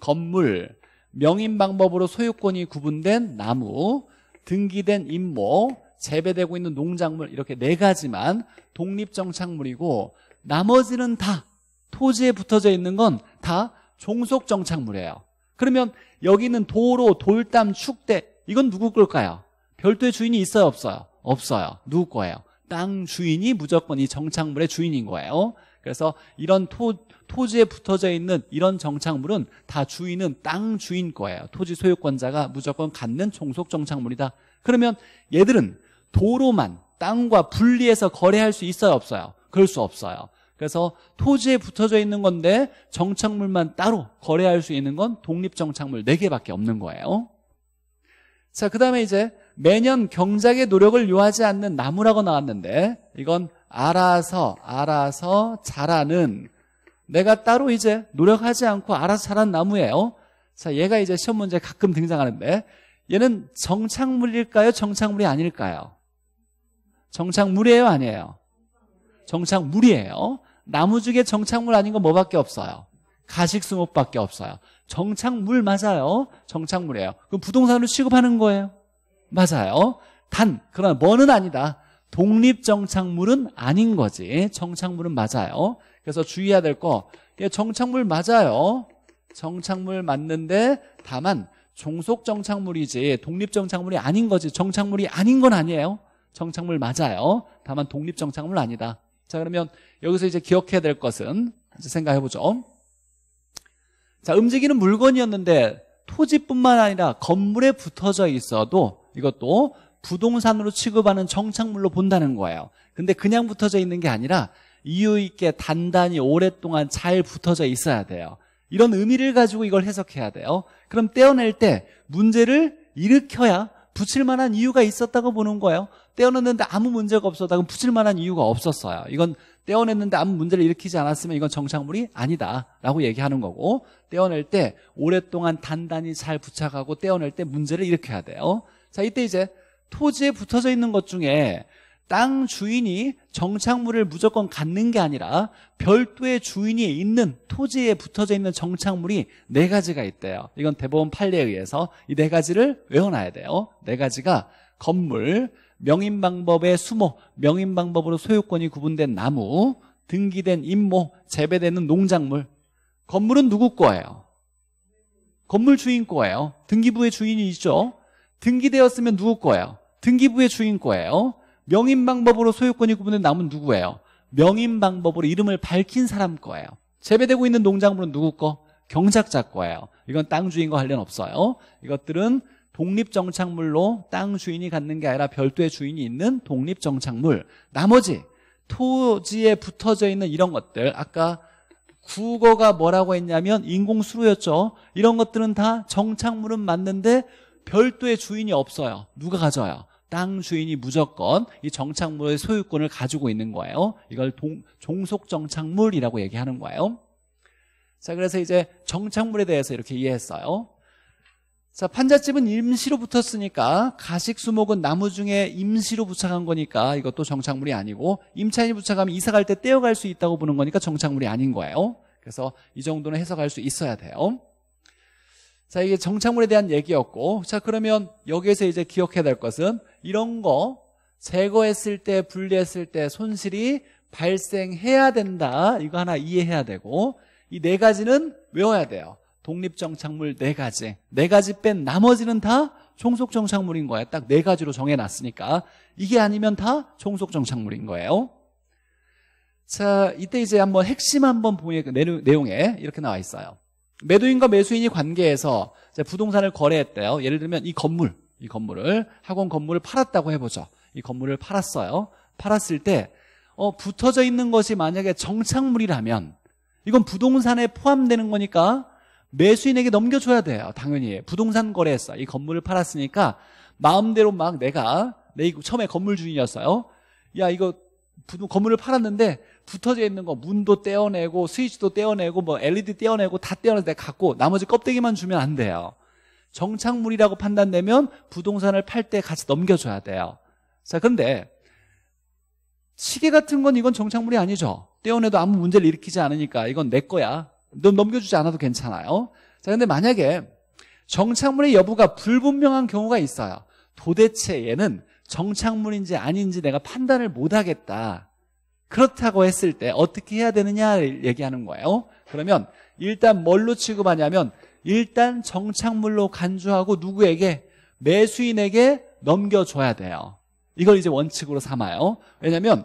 건물, 명인 방법으로 소유권이 구분된 나무 등기된 임모, 재배되고 있는 농작물 이렇게 네 가지만 독립정착물이고 나머지는 다 토지에 붙어져 있는 건 다 종속정착물이에요 그러면 여기는 도로, 돌담, 축대 이건 누구 걸까요? 별도의 주인이 있어요 없어요? 없어요 누구 거예요? 땅 주인이 무조건 이 정착물의 주인인 거예요 그래서 이런 토, 토지에 붙어져 있는 이런 정착물은 다 주인은 땅 주인 거예요 토지 소유권자가 무조건 갖는 종속 정착물이다 그러면 얘들은 도로만 땅과 분리해서 거래할 수 있어요 없어요 그럴 수 없어요 그래서 토지에 붙어져 있는 건데 정착물만 따로 거래할 수 있는 건 독립정착물 4개밖에 없는 거예요 자, 그 다음에 이제 매년 경작의 노력을 요하지 않는 나무라고 나왔는데 이건 알아서, 알아서 자라는 내가 따로 이제 노력하지 않고 알아서 자란 나무예요. 어? 자, 얘가 이제 시험 문제 가끔 등장하는데 얘는 정착물일까요? 정착물이 아닐까요? 정착물이에요? 아니에요? 정착물이에요. 나무 중에 정착물 아닌 건 뭐밖에 없어요? 가식수목밖에 없어요. 정착물 맞아요. 정착물이에요. 그럼 부동산으로 취급하는 거예요. 맞아요. 단, 그러나 뭐는 아니다. 독립정착물은 아닌 거지. 정착물은 맞아요. 그래서 주의해야 될 거 정착물 맞아요 정착물 맞는데 다만 종속 정착물이지 독립 정착물이 아닌 거지 정착물이 아닌 건 아니에요 정착물 맞아요 다만 독립 정착물 아니다 자 그러면 여기서 이제 기억해야 될 것은 이제 생각해보죠 자 움직이는 물건이었는데 토지뿐만 아니라 건물에 붙어져 있어도 이것도 부동산으로 취급하는 정착물로 본다는 거예요 근데 그냥 붙어져 있는 게 아니라 이유 있게 단단히 오랫동안 잘 붙어져 있어야 돼요. 이런 의미를 가지고 이걸 해석해야 돼요. 그럼 떼어낼 때 문제를 일으켜야 붙일 만한 이유가 있었다고 보는 거예요. 떼어냈는데 아무 문제가 없었다. 그럼 붙일 만한 이유가 없었어요. 이건 떼어냈는데 아무 문제를 일으키지 않았으면 이건 정착물이 아니다라고 얘기하는 거고 떼어낼 때 오랫동안 단단히 잘 부착하고 떼어낼 때 문제를 일으켜야 돼요. 자, 이때 이제 토지에 붙어져 있는 것 중에 땅 주인이 정착물을 무조건 갖는 게 아니라 별도의 주인이 있는 토지에 붙어져 있는 정착물이 네 가지가 있대요 이건 대법원 판례에 의해서 이 네 가지를 외워놔야 돼요 네 가지가 건물, 명인방법의 수모, 명인방법으로 소유권이 구분된 나무, 등기된 임모, 재배되는 농작물 건물은 누구 거예요? 건물 주인 거예요 등기부의 주인이 있죠 등기되었으면 누구 거예요? 등기부의 주인 거예요 명인 방법으로 소유권이 구분된 남은 누구예요? 명인 방법으로 이름을 밝힌 사람 거예요. 재배되고 있는 농작물은 누구 거? 경작자 거예요. 이건 땅 주인과 관련 없어요. 이것들은 독립정착물로 땅 주인이 갖는 게 아니라 별도의 주인이 있는 독립정착물. 나머지 토지에 붙어져 있는 이런 것들 아까 국어가 뭐라고 했냐면 인공수로였죠. 이런 것들은 다 정착물은 맞는데 별도의 주인이 없어요. 누가 가져요? 땅 주인이 무조건 이 정착물의 소유권을 가지고 있는 거예요. 이걸 동, 종속 정착물이라고 얘기하는 거예요. 자, 그래서 이제 정착물에 대해서 이렇게 이해했어요. 자, 판잣집은 임시로 붙었으니까 가식 수목은 나무 중에 임시로 부착한 거니까 이것도 정착물이 아니고 임차인이 부착하면 이사 갈 때 떼어갈 수 있다고 보는 거니까 정착물이 아닌 거예요. 그래서 이 정도는 해석할 수 있어야 돼요. 자, 이게 정착물에 대한 얘기였고 자, 그러면 여기에서 이제 기억해야 될 것은 이런 거 제거했을 때 분리했을 때 손실이 발생해야 된다 이거 하나 이해해야 되고 이 네 가지는 외워야 돼요 독립정착물 네 가지 네 가지 뺀 나머지는 다총속정착물인 거예요 딱 네 가지로 정해놨으니까 이게 아니면 다총속정착물인 거예요 자 이때 이제 한번 핵심 한번 보니 내용에 이렇게 나와 있어요 매도인과 매수인이 관계에서 부동산을 거래했대요 예를 들면 이 건물 이 건물을 학원 건물을 팔았다고 해보죠 이 건물을 팔았어요 팔았을 때 어, 붙어져 있는 것이 만약에 정착물이라면 이건 부동산에 포함되는 거니까 매수인에게 넘겨줘야 돼요 당연히 부동산 거래했어 이 건물을 팔았으니까 마음대로 막 내가 내 처음에 건물 주인이었어요 야 이거 건물을 팔았는데 붙어져 있는 거 문도 떼어내고 스위치도 떼어내고 뭐 LED 떼어내고 다 떼어내서 내가 갖고 나머지 껍데기만 주면 안 돼요 정착물이라고 판단되면 부동산을 팔 때 같이 넘겨줘야 돼요 자 근데 시계 같은 건 이건 정착물이 아니죠 떼어내도 아무 문제를 일으키지 않으니까 이건 내 거야 넌 넘겨주지 않아도 괜찮아요 자 근데 만약에 정착물의 여부가 불분명한 경우가 있어요 도대체 얘는 정착물인지 아닌지 내가 판단을 못하겠다 그렇다고 했을 때 어떻게 해야 되느냐 를 얘기하는 거예요 그러면 일단 뭘로 취급하냐면 일단 정착물로 간주하고 누구에게? 매수인에게 넘겨줘야 돼요. 이걸 이제 원칙으로 삼아요. 왜냐면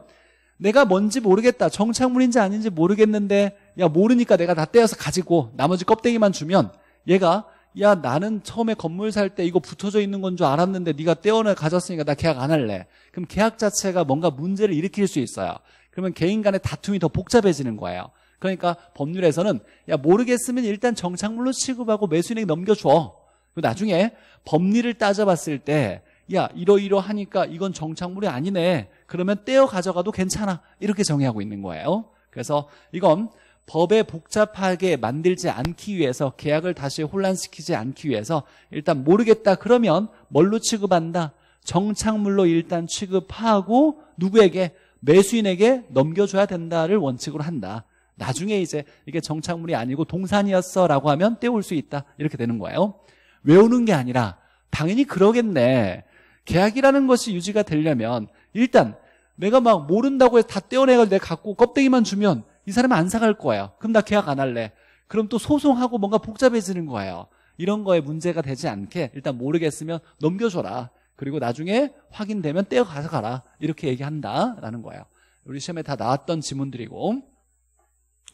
내가 뭔지 모르겠다. 정착물인지 아닌지 모르겠는데 야 모르니까 내가 다 떼어서 가지고 나머지 껍데기만 주면 얘가 야 나는 처음에 건물 살 때 이거 붙어져 있는 건 줄 알았는데 네가 떼어내 가졌으니까 나 계약 안 할래. 그럼 계약 자체가 뭔가 문제를 일으킬 수 있어요. 그러면 개인 간의 다툼이 더 복잡해지는 거예요. 그러니까 법률에서는 야 모르겠으면 일단 정착물로 취급하고 매수인에게 넘겨줘. 나중에 법리를 따져봤을 때 야 이러이러하니까 이건 정착물이 아니네. 그러면 떼어 가져가도 괜찮아. 이렇게 정의하고 있는 거예요. 그래서 이건 법에 복잡하게 만들지 않기 위해서 계약을 다시 혼란시키지 않기 위해서 일단 모르겠다 그러면 뭘로 취급한다? 정착물로 일단 취급하고 누구에게 매수인에게 넘겨줘야 된다를 원칙으로 한다. 나중에 이제 이게 정착물이 아니고 동산이었어 라고 하면 떼올 수 있다 이렇게 되는 거예요 외우는 게 아니라 당연히 그러겠네 계약이라는 것이 유지가 되려면 일단 내가 막 모른다고 해서 다 떼어내고 내가 갖고 껍데기만 주면 이 사람은 안 사갈 거예요 그럼 나 계약 안 할래 그럼 또 소송하고 뭔가 복잡해지는 거예요 이런 거에 문제가 되지 않게 일단 모르겠으면 넘겨줘라 그리고 나중에 확인되면 떼어가서 가라 이렇게 얘기한다라는 거예요 우리 시험에 다 나왔던 지문들이고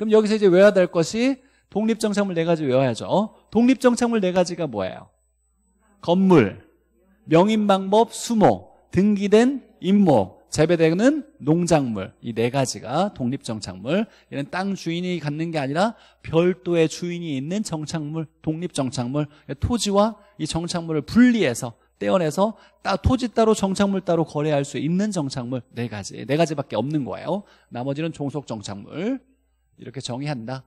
그럼 여기서 이제 외워야 될 것이 독립정착물 네 가지 외워야죠. 독립정착물 네 가지가 뭐예요? 건물, 명인방법, 수목, 등기된 임목, 재배되는 농작물 이 네 가지가 독립정착물 얘는 땅 주인이 갖는 게 아니라 별도의 주인이 있는 정착물 독립정착물 토지와 이 정착물을 분리해서 떼어내서 따, 토지 따로 정착물 따로 거래할 수 있는 정착물 네 가지 네 가지밖에 없는 거예요 나머지는 종속 정착물 이렇게 정의한다.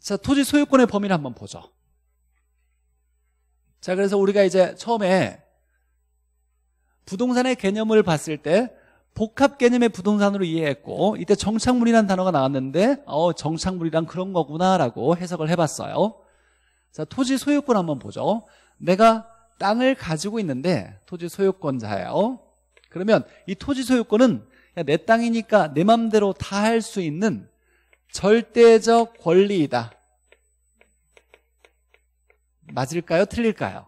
자, 토지 소유권의 범위를 한번 보죠. 자, 그래서 우리가 이제 처음에 부동산의 개념을 봤을 때 복합 개념의 부동산으로 이해했고 이때 정착물이라는 단어가 나왔는데 어 정착물이란 그런 거구나라고 해석을 해봤어요 자 토지 소유권 한번 보죠 내가 땅을 가지고 있는데 토지 소유권자예요 그러면 이 토지 소유권은 내 땅이니까 내 맘대로 다 할 수 있는 절대적 권리이다. 맞을까요? 틀릴까요?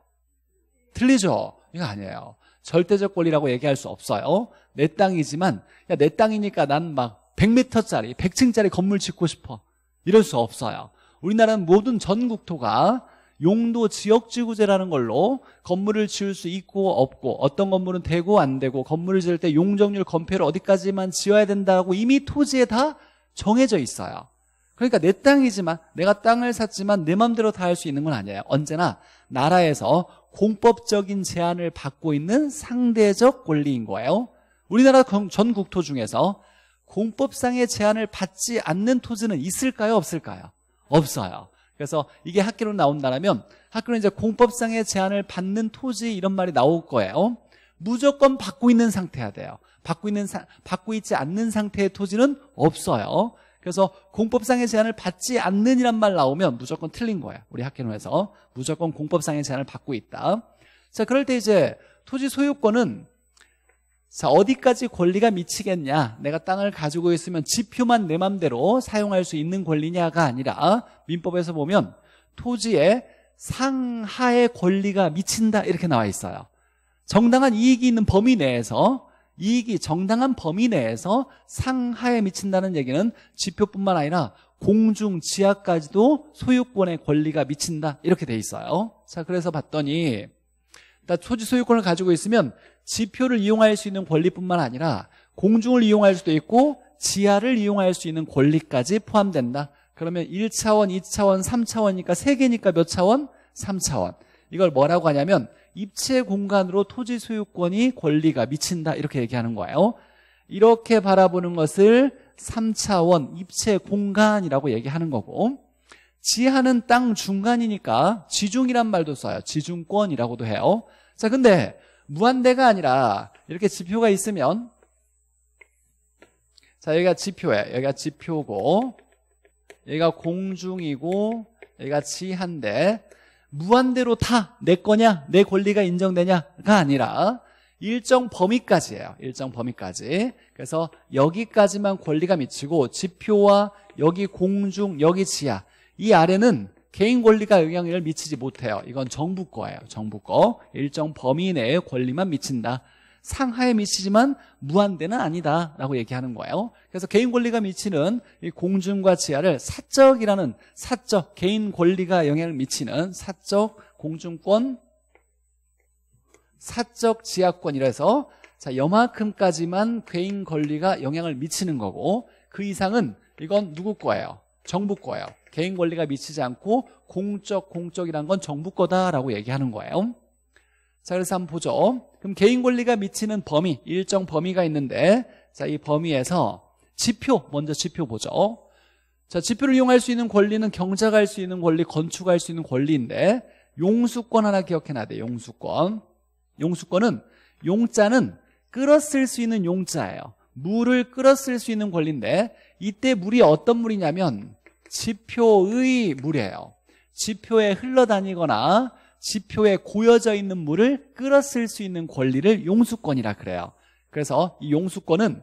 틀리죠? 이거 아니에요. 절대적 권리라고 얘기할 수 없어요. 내 땅이지만 야, 내 땅이니까 난 막 100m짜리, 100층짜리 건물 짓고 싶어. 이럴 수 없어요. 우리나라는 모든 전국토가 용도 지역지구제라는 걸로 건물을 지을 수 있고 없고 어떤 건물은 되고 안 되고 건물을 지을 때 용적률 건폐를 어디까지만 지어야 된다고 이미 토지에 다 정해져 있어요 그러니까 내 땅이지만 내가 땅을 샀지만 내 마음대로 다 할 수 있는 건 아니에요 언제나 나라에서 공법적인 제한을 받고 있는 상대적 권리인 거예요 우리나라 전 국토 중에서 공법상의 제한을 받지 않는 토지는 있을까요 없을까요 없어요 그래서 이게 학계로 나온다면 학교는 이제 공법상의 제한을 받는 토지 이런 말이 나올 거예요. 무조건 받고 있는 상태야 돼요. 받고 있는 사, 받고 있지 않는 상태의 토지는 없어요. 그래서 공법상의 제한을 받지 않는 이란 말 나오면 무조건 틀린 거예요. 우리 학교에서 무조건 공법상의 제한을 받고 있다. 자, 그럴 때 이제 토지 소유권은 자, 어디까지 권리가 미치겠냐? 내가 땅을 가지고 있으면 지표만 내 맘대로 사용할 수 있는 권리냐가 아니라 어? 민법에서 보면 토지에 상하의 권리가 미친다 이렇게 나와 있어요. 정당한 이익이 있는 범위 내에서 이익이 정당한 범위 내에서 상하에 미친다는 얘기는 지표뿐만 아니라 공중 지하까지도 소유권의 권리가 미친다 이렇게 돼 있어요. 자, 그래서 봤더니 그러니까 토지 소유권을 가지고 있으면 지표를 이용할 수 있는 권리뿐만 아니라 공중을 이용할 수도 있고 지하를 이용할 수 있는 권리까지 포함된다. 그러면 1차원, 2차원, 3차원이니까 3개니까 몇 차원? 3차원. 이걸 뭐라고 하냐면 입체 공간으로 토지 소유권이 권리가 미친다 이렇게 얘기하는 거예요. 이렇게 바라보는 것을 3차원 입체 공간이라고 얘기하는 거고 지하는 땅 중간이니까 지중이란 말도 써요. 지중권이라고도 해요. 자, 근데 무한대가 아니라 이렇게 지표가 있으면 자, 여기가 지표예요. 여기가 지표고 여기가 공중이고 여기가 지한데 무한대로 다 내 거냐 내 권리가 인정되냐가 아니라 일정 범위까지예요 일정 범위까지 그래서 여기까지만 권리가 미치고 지표와 여기 공중 여기 지하 이 아래는 개인 권리가 영향을 미치지 못해요 이건 정부 거예요 정부 거 일정 범위 내의 권리만 미친다 상하에 미치지만 무한대는 아니다라고 얘기하는 거예요 그래서 개인 권리가 미치는 공중과 지하를 사적이라는 사적 개인 권리가 영향을 미치는 사적 공중권 사적 지하권이라 해서 자 여만큼까지만 개인 권리가 영향을 미치는 거고 그 이상은 이건 누구 거예요 정부 거예요 개인 권리가 미치지 않고 공적, 공적이란 건 정부 거다라고 얘기하는 거예요. 자, 그래서 한번 보죠. 그럼 개인 권리가 미치는 범위, 일정 범위가 있는데 자, 이 범위에서 지표, 먼저 지표 보죠. 자, 지표를 이용할 수 있는 권리는 경작할수 있는 권리, 건축할 수 있는 권리인데 용수권 하나 기억해놔야 돼 용수권. 용수권은 용자는 끌었을 수 있는 용자예요. 물을 끌었을 수 있는 권리인데 이때 물이 어떤 물이냐면 지표의 물이에요. 지표에 흘러다니거나 지표에 고여져 있는 물을 끌어쓸 수 있는 권리를 용수권이라 그래요. 그래서 이 용수권은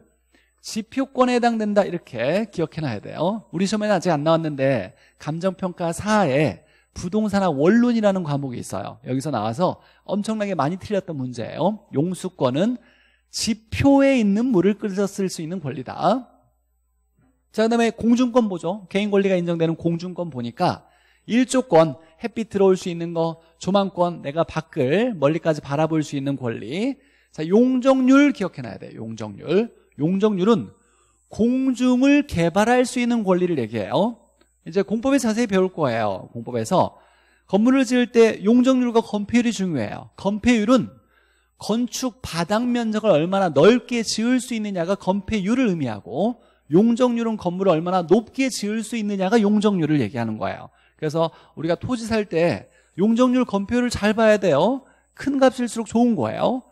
지표권에 해당된다 이렇게 기억해놔야 돼요. 우리 시험에는 아직 안 나왔는데 감정평가 4에 부동산화 원론이라는 과목이 있어요. 여기서 나와서 엄청나게 많이 틀렸던 문제예요. 용수권은 지표에 있는 물을 끌어쓸 수 있는 권리다. 자, 그 다음에 공중권 보죠. 개인 권리가 인정되는 공중권 보니까 1조권, 햇빛 들어올 수 있는 거, 조망권, 내가 밖을 멀리까지 바라볼 수 있는 권리. 자, 용적률 기억해놔야 돼요. 용적률. 용적률은 공중을 개발할 수 있는 권리를 얘기해요. 이제 공법에 자세히 배울 거예요. 공법에서. 건물을 지을 때 용적률과 건폐율이 중요해요. 건폐율은 건축 바닥 면적을 얼마나 넓게 지을 수 있느냐가 건폐율을 의미하고 용적률은 건물을 얼마나 높게 지을 수 있느냐가 용적률을 얘기하는 거예요 그래서 우리가 토지 살 때 용적률 건표를 잘 봐야 돼요 큰 값일수록 좋은 거예요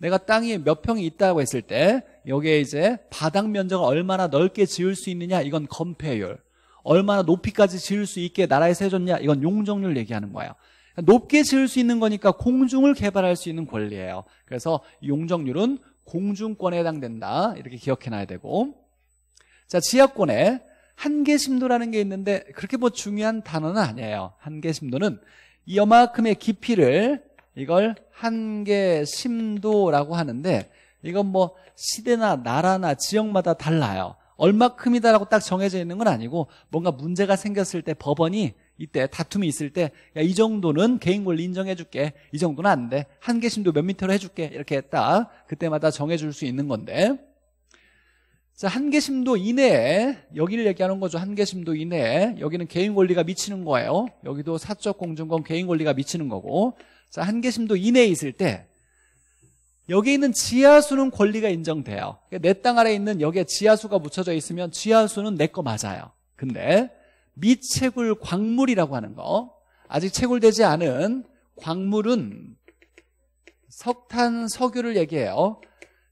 내가 땅이 몇 평이 있다고 했을 때 여기에 이제 바닥 면적을 얼마나 넓게 지을 수 있느냐 이건 건폐율 얼마나 높이까지 지을 수 있게 나라에서 해줬냐 이건 용적률 얘기하는 거예요 높게 지을 수 있는 거니까 공중을 개발할 수 있는 권리예요 그래서 용적률은 공중권에 해당된다 이렇게 기억해놔야 되고 자, 지하권에 한계심도라는 게 있는데 그렇게 뭐 중요한 단어는 아니에요. 한계심도는 이어마큼의 깊이를 이걸 한계심도라고 하는데 이건 뭐 시대나 나라나 지역마다 달라요. 얼마큼이다라고 딱 정해져 있는 건 아니고 뭔가 문제가 생겼을 때 법원이 이때 다툼이 있을 때 이 정도는 개인 권리 인정해줄게 이 정도는 안돼 한계심도 몇 미터로 해줄게 이렇게 딱 그때마다 정해줄 수 있는 건데 자, 한계심도 이내에 여기를 얘기하는 거죠. 한계심도 이내에 여기는 개인 권리가 미치는 거예요. 여기도 사적 공중권 개인 권리가 미치는 거고. 자, 한계심도 이내에 있을 때 여기 있는 지하수는 권리가 인정돼요. 그러니까 내땅 아래 에 있는 여기에 지하수가 묻혀져 있으면 지하수는 내 거 맞아요. 근데 미채굴 광물이라고 하는 거 아직 채굴되지 않은 광물은 석탄 석유를 얘기해요.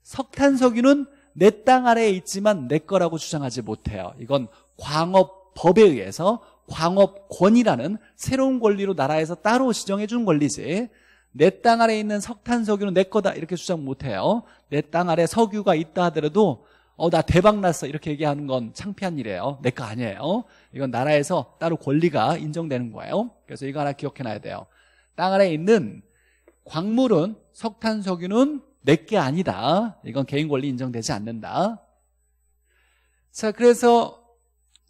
석탄 석유는 내땅 아래에 있지만 내 거라고 주장하지 못해요. 이건 광업법에 의해서 광업권이라는 새로운 권리로 나라에서 따로 지정해 준 권리지 내 땅 아래에 있는 석탄 석유는 내 거다 이렇게 주장 못해요 내 땅 아래 석유가 있다 하더라도 어 나 대박 났어 이렇게 얘기하는 건 창피한 일이에요 내 거 아니에요 이건 나라에서 따로 권리가 인정되는 거예요 그래서 이거 하나 기억해 놔야 돼요 땅 아래에 있는 광물은 석탄 석유는 내게 아니다. 이건 개인 권리 인정되지 않는다. 자, 그래서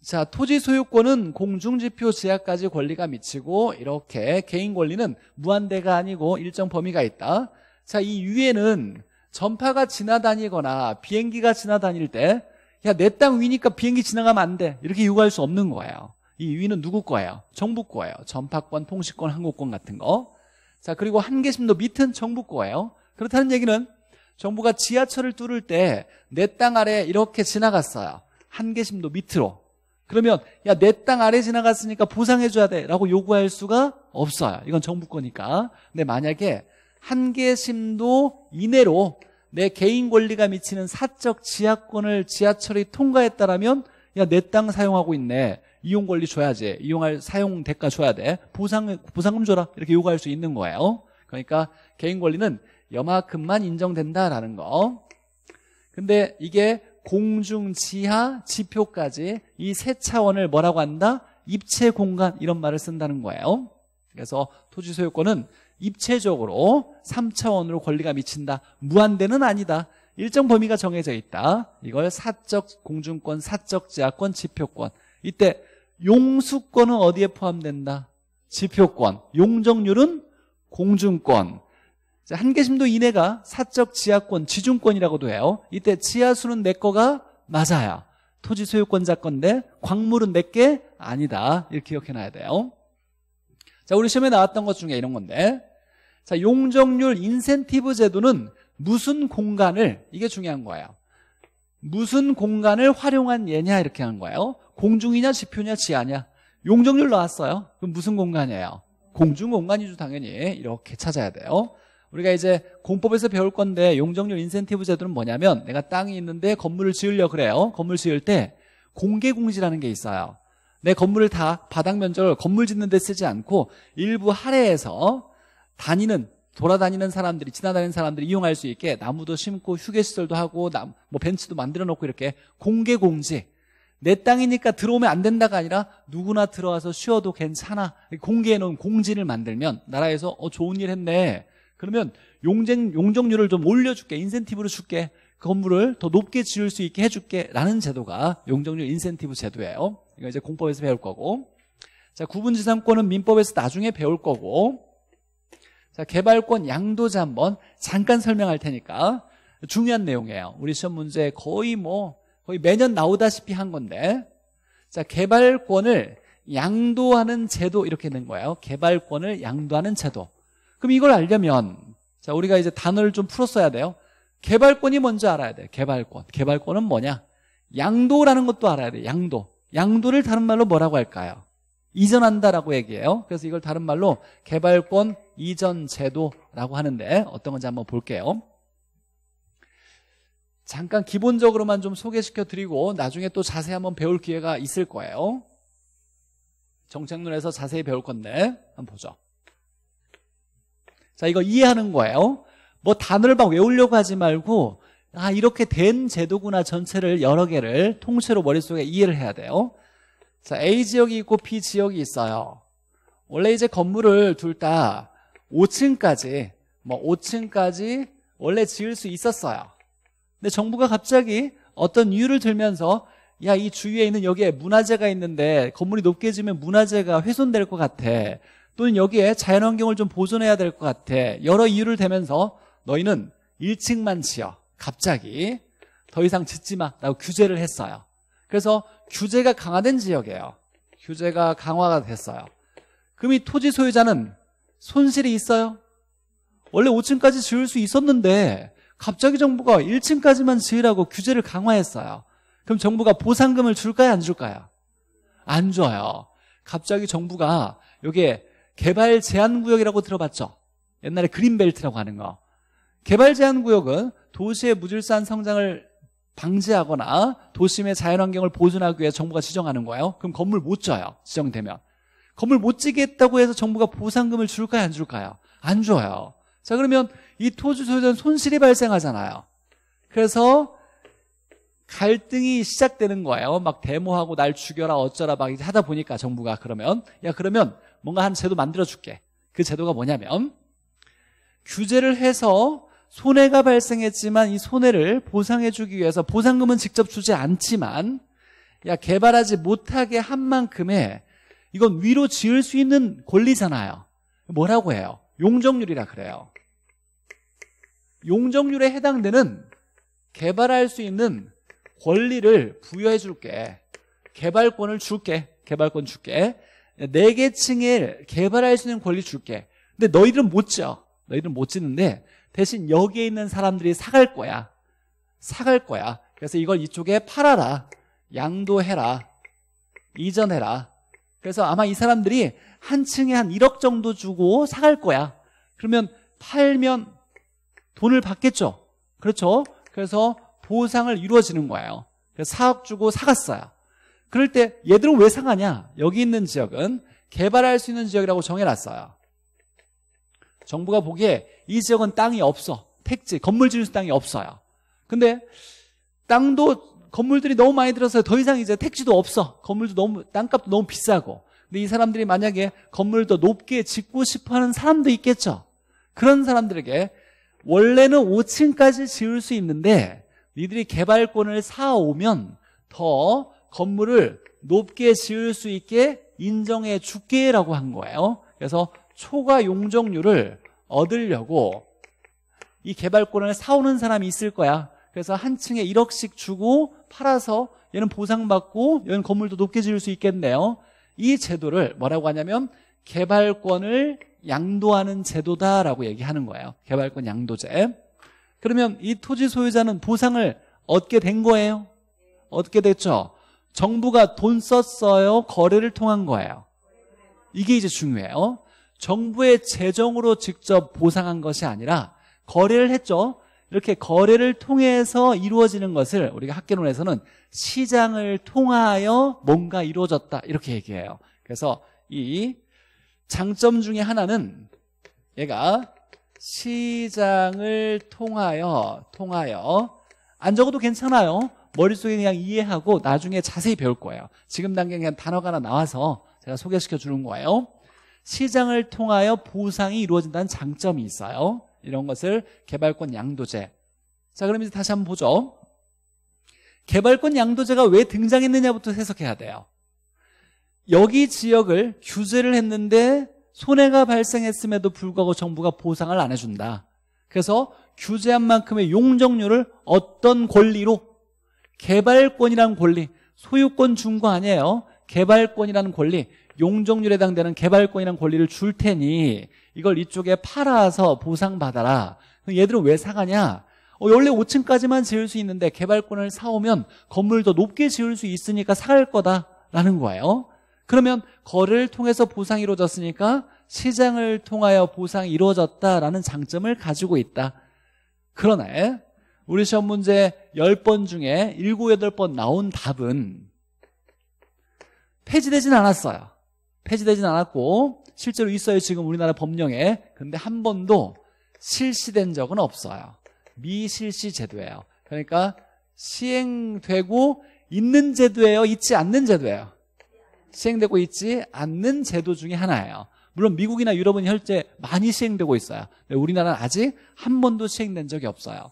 자, 토지 소유권은 공중지표 제약까지 권리가 미치고 이렇게 개인 권리는 무한대가 아니고 일정 범위가 있다. 자, 이 위에는 전파가 지나다니거나 비행기가 지나다닐 때 야, 내 땅 위니까 비행기 지나가면 안 돼. 이렇게 요구할 수 없는 거예요. 이 위는 누구 거예요? 정부 거예요. 전파권, 통신권, 항공권 같은 거. 자, 그리고 한계 심도 밑은 정부 거예요. 그렇다는 얘기는 정부가 지하철을 뚫을 때 내 땅 아래 이렇게 지나갔어요. 한계심도 밑으로. 그러면 야 내 땅 아래 지나갔으니까 보상해줘야 돼 라고 요구할 수가 없어요. 이건 정부 거니까. 근데 만약에 한계심도 이내로 내 개인 권리가 미치는 사적 지하권을 지하철이 통과했다라면 야 내 땅 사용하고 있네. 이용 권리 줘야지. 이용할 사용 대가 줘야 돼. 보상 보상금 줘라. 이렇게 요구할 수 있는 거예요. 그러니까 개인 권리는 여만큼만 인정된다라는 거 근데 이게 공중, 지하, 지표까지 이 세 차원을 뭐라고 한다? 입체 공간 이런 말을 쓴다는 거예요 그래서 토지 소유권은 입체적으로 3차원으로 권리가 미친다 무한대는 아니다 일정 범위가 정해져 있다 이걸 사적 공중권, 사적 지하권, 지표권 이때 용수권은 어디에 포함된다? 지표권 용적률은 공중권 한계심도 이내가 사적 지하권, 지중권이라고도 해요. 이때 지하수는 내 거가 맞아야 토지 소유권자 건데 광물은 내게 아니다. 이렇게 기억해놔야 돼요. 자, 우리 시험에 나왔던 것 중에 이런 건데 자, 용적률 인센티브 제도는 무슨 공간을 이게 중요한 거예요. 무슨 공간을 활용한 예냐 이렇게 한 거예요. 공중이냐 지표냐 지하냐. 용적률 나왔어요. 그럼 무슨 공간이에요? 공중 공간이죠 당연히 이렇게 찾아야 돼요. 우리가 이제 공법에서 배울 건데 용적률 인센티브 제도는 뭐냐면 내가 땅이 있는데 건물을 지으려 그래요. 건물 지을 때 공개 공지라는게 있어요. 내 건물을 다 바닥 면적을 건물 짓는 데 쓰지 않고 일부 할애해서 다니는 돌아다니는 사람들이 지나다니는 사람들이 이용할 수 있게 나무도 심고 휴게시설도 하고 뭐벤츠도 만들어 놓고 이렇게 공개 공지 내 땅이니까 들어오면 안 된다가 아니라 누구나 들어와서 쉬어도 괜찮아 공개해 놓은 공지를 만들면 나라에서 어 좋은 일 했네 그러면 용쟁, 용적률을 좀 올려줄게 인센티브를 줄게 그 건물을 더 높게 지을 수 있게 해줄게 라는 제도가 용적률 인센티브 제도예요 이거 이제 공법에서 배울 거고 자 구분지상권은 민법에서 나중에 배울 거고 자 개발권 양도자 한번 잠깐 설명할 테니까 중요한 내용이에요 우리 시험 문제 거의 뭐 거의 매년 나오다시피 한 건데 자 개발권을 양도하는 제도 이렇게 된 거예요 개발권을 양도하는 제도 그럼 이걸 알려면 자 우리가 이제 단어를 좀 풀었어야 돼요. 개발권이 뭔지 알아야 돼. 요 개발권. 개발권은 뭐냐? 양도라는 것도 알아야 돼. 양도. 양도를 다른 말로 뭐라고 할까요? 이전한다라고 얘기해요. 그래서 이걸 다른 말로 개발권 이전 제도라고 하는데 어떤 건지 한번 볼게요. 잠깐 기본적으로만 좀 소개시켜 드리고 나중에 또 자세히 한번 배울 기회가 있을 거예요. 정책론에서 자세히 배울 건데 한번 보죠. 자, 이거 이해하는 거예요. 뭐 단어를 막 외우려고 하지 말고 아, 이렇게 된 제도구나 전체를 여러 개를 통째로 머릿속에 이해를 해야 돼요. 자, A 지역이 있고 B 지역이 있어요. 원래 이제 건물을 둘 다 5층까지 뭐 5층까지 원래 지을 수 있었어요. 근데 정부가 갑자기 어떤 이유를 들면서 야, 이 주위에 있는 여기에 문화재가 있는데 건물이 높게 지면 문화재가 훼손될 것 같아. 또는 여기에 자연환경을 좀 보존해야 될 것 같아 여러 이유를 대면서 너희는 1층만 지어 갑자기 더 이상 짓지 마라고 규제를 했어요 그래서 규제가 강화된 지역이에요 규제가 강화가 됐어요 그럼 이 토지 소유자는 손실이 있어요? 원래 5층까지 지을 수 있었는데 갑자기 정부가 1층까지만 지으라고 규제를 강화했어요 그럼 정부가 보상금을 줄까요 안 줄까요? 안 줘요 갑자기 정부가 여기에 개발 제한 구역이라고 들어봤죠? 옛날에 그린벨트라고 하는 거. 개발 제한 구역은 도시의 무질서한 성장을 방지하거나 도심의 자연환경을 보존하기 위해 정부가 지정하는 거예요. 그럼 건물 못 져요. 지정되면. 건물 못 지겠다고 해서 정부가 보상금을 줄까요? 안 줄까요? 안 줘요. 자, 그러면 이 토지 소유자는 손실이 발생하잖아요. 그래서 갈등이 시작되는 거예요. 막 데모하고 날 죽여라 어쩌라 막 하다 보니까 정부가 그러면 야 그러면 뭔가 한 제도 만들어줄게. 그 제도가 뭐냐면 규제를 해서 손해가 발생했지만 이 손해를 보상해주기 위해서 보상금은 직접 주지 않지만 야 개발하지 못하게 한 만큼의 이건 위로 지을 수 있는 권리잖아요. 뭐라고 해요? 용적률이라 그래요. 용적률에 해당되는 개발할 수 있는 권리를 부여해 줄게. 개발권을 줄게. 개발권 줄게. 네개 층을 개발할 수 있는 권리 줄게. 근데 너희들은 못 지어. 너희들은 못 짓는데 대신 여기에 있는 사람들이 사갈 거야. 사갈 거야. 그래서 이걸 이쪽에 팔아라. 양도해라. 이전해라. 그래서 아마 이 사람들이 한 층에 한 1억 정도 주고 사갈 거야. 그러면 팔면 돈을 받겠죠. 그렇죠? 그래서 보상을 이루어지는 거예요. 그래서 4억 주고 사갔어요. 그럴 때 얘들은 왜 상하냐? 여기 있는 지역은 개발할 수 있는 지역이라고 정해놨어요. 정부가 보기에 이 지역은 땅이 없어. 택지, 건물 지을 땅이 없어요. 근데 땅도 건물들이 너무 많이 들어서 더 이상 이제 택지도 없어. 건물도 너무 땅값도 너무 비싸고. 근데 이 사람들이 만약에 건물을 더 높게 짓고 싶어 하는 사람도 있겠죠. 그런 사람들에게 원래는 5층까지 지을 수 있는데 니들이 개발권을 사오면 더 건물을 높게 지을 수 있게 인정해 줄게라고 한 거예요. 그래서 초과 용적률을 얻으려고 이 개발권을 사오는 사람이 있을 거야. 그래서 한 층에 1억씩 주고 팔아서 얘는 보상받고 얘는 건물도 높게 지을 수 있겠네요. 이 제도를 뭐라고 하냐면 개발권을 양도하는 제도다라고 얘기하는 거예요. 개발권 양도제. 그러면 이 토지 소유자는 보상을 얻게 된 거예요. 얻게 됐죠. 정부가 돈 썼어요? 거래를 통한 거예요? 이게 이제 중요해요. 정부의 재정으로 직접 보상한 것이 아니라 거래를 했죠. 이렇게 거래를 통해서 이루어지는 것을 우리가 학계론에서는 시장을 통하여 뭔가 이루어졌다 이렇게 얘기해요. 그래서 이 장점 중에 하나는 얘가 시장을 통하여 통하여 안 적어도 괜찮아요. 머릿속에 그냥 이해하고 나중에 자세히 배울 거예요 지금 단계는 그냥 단어가 하나 나와서 제가 소개시켜 주는 거예요 시장을 통하여 보상이 이루어진다는 장점이 있어요 이런 것을 개발권 양도제 자 그럼 이제 다시 한번 보죠 개발권 양도제가 왜 등장했느냐부터 해석해야 돼요 여기 지역을 규제를 했는데 손해가 발생했음에도 불구하고 정부가 보상을 안 해준다 그래서 규제한 만큼의 용적률을 어떤 권리로 개발권이라는 권리 소유권 준 거 아니에요 개발권이라는 권리 용적률에 해당되는 개발권이라는 권리를 줄 테니 이걸 이쪽에 팔아서 보상받아라 얘들은 왜 사가냐 어, 원래 5층까지만 지을 수 있는데 개발권을 사오면 건물 더 높게 지을 수 있으니까 사갈 거다라는 거예요 그러면 거래를 통해서 보상이 이루어졌으니까 시장을 통하여 보상이 이루어졌다라는 장점을 가지고 있다 그러나 우리 시험 문제 10번 중에 7, 8번 나온 답은 폐지되진 않았어요. 폐지되진 않았고 실제로 있어요. 지금 우리나라 법령에. 근데 한 번도 실시된 적은 없어요. 미실시 제도예요. 그러니까 시행되고 있는 제도예요. 있지 않는 제도예요. 시행되고 있지 않는 제도 중에 하나예요. 물론 미국이나 유럽은 현재 많이 시행되고 있어요. 우리나라는 아직 한 번도 시행된 적이 없어요.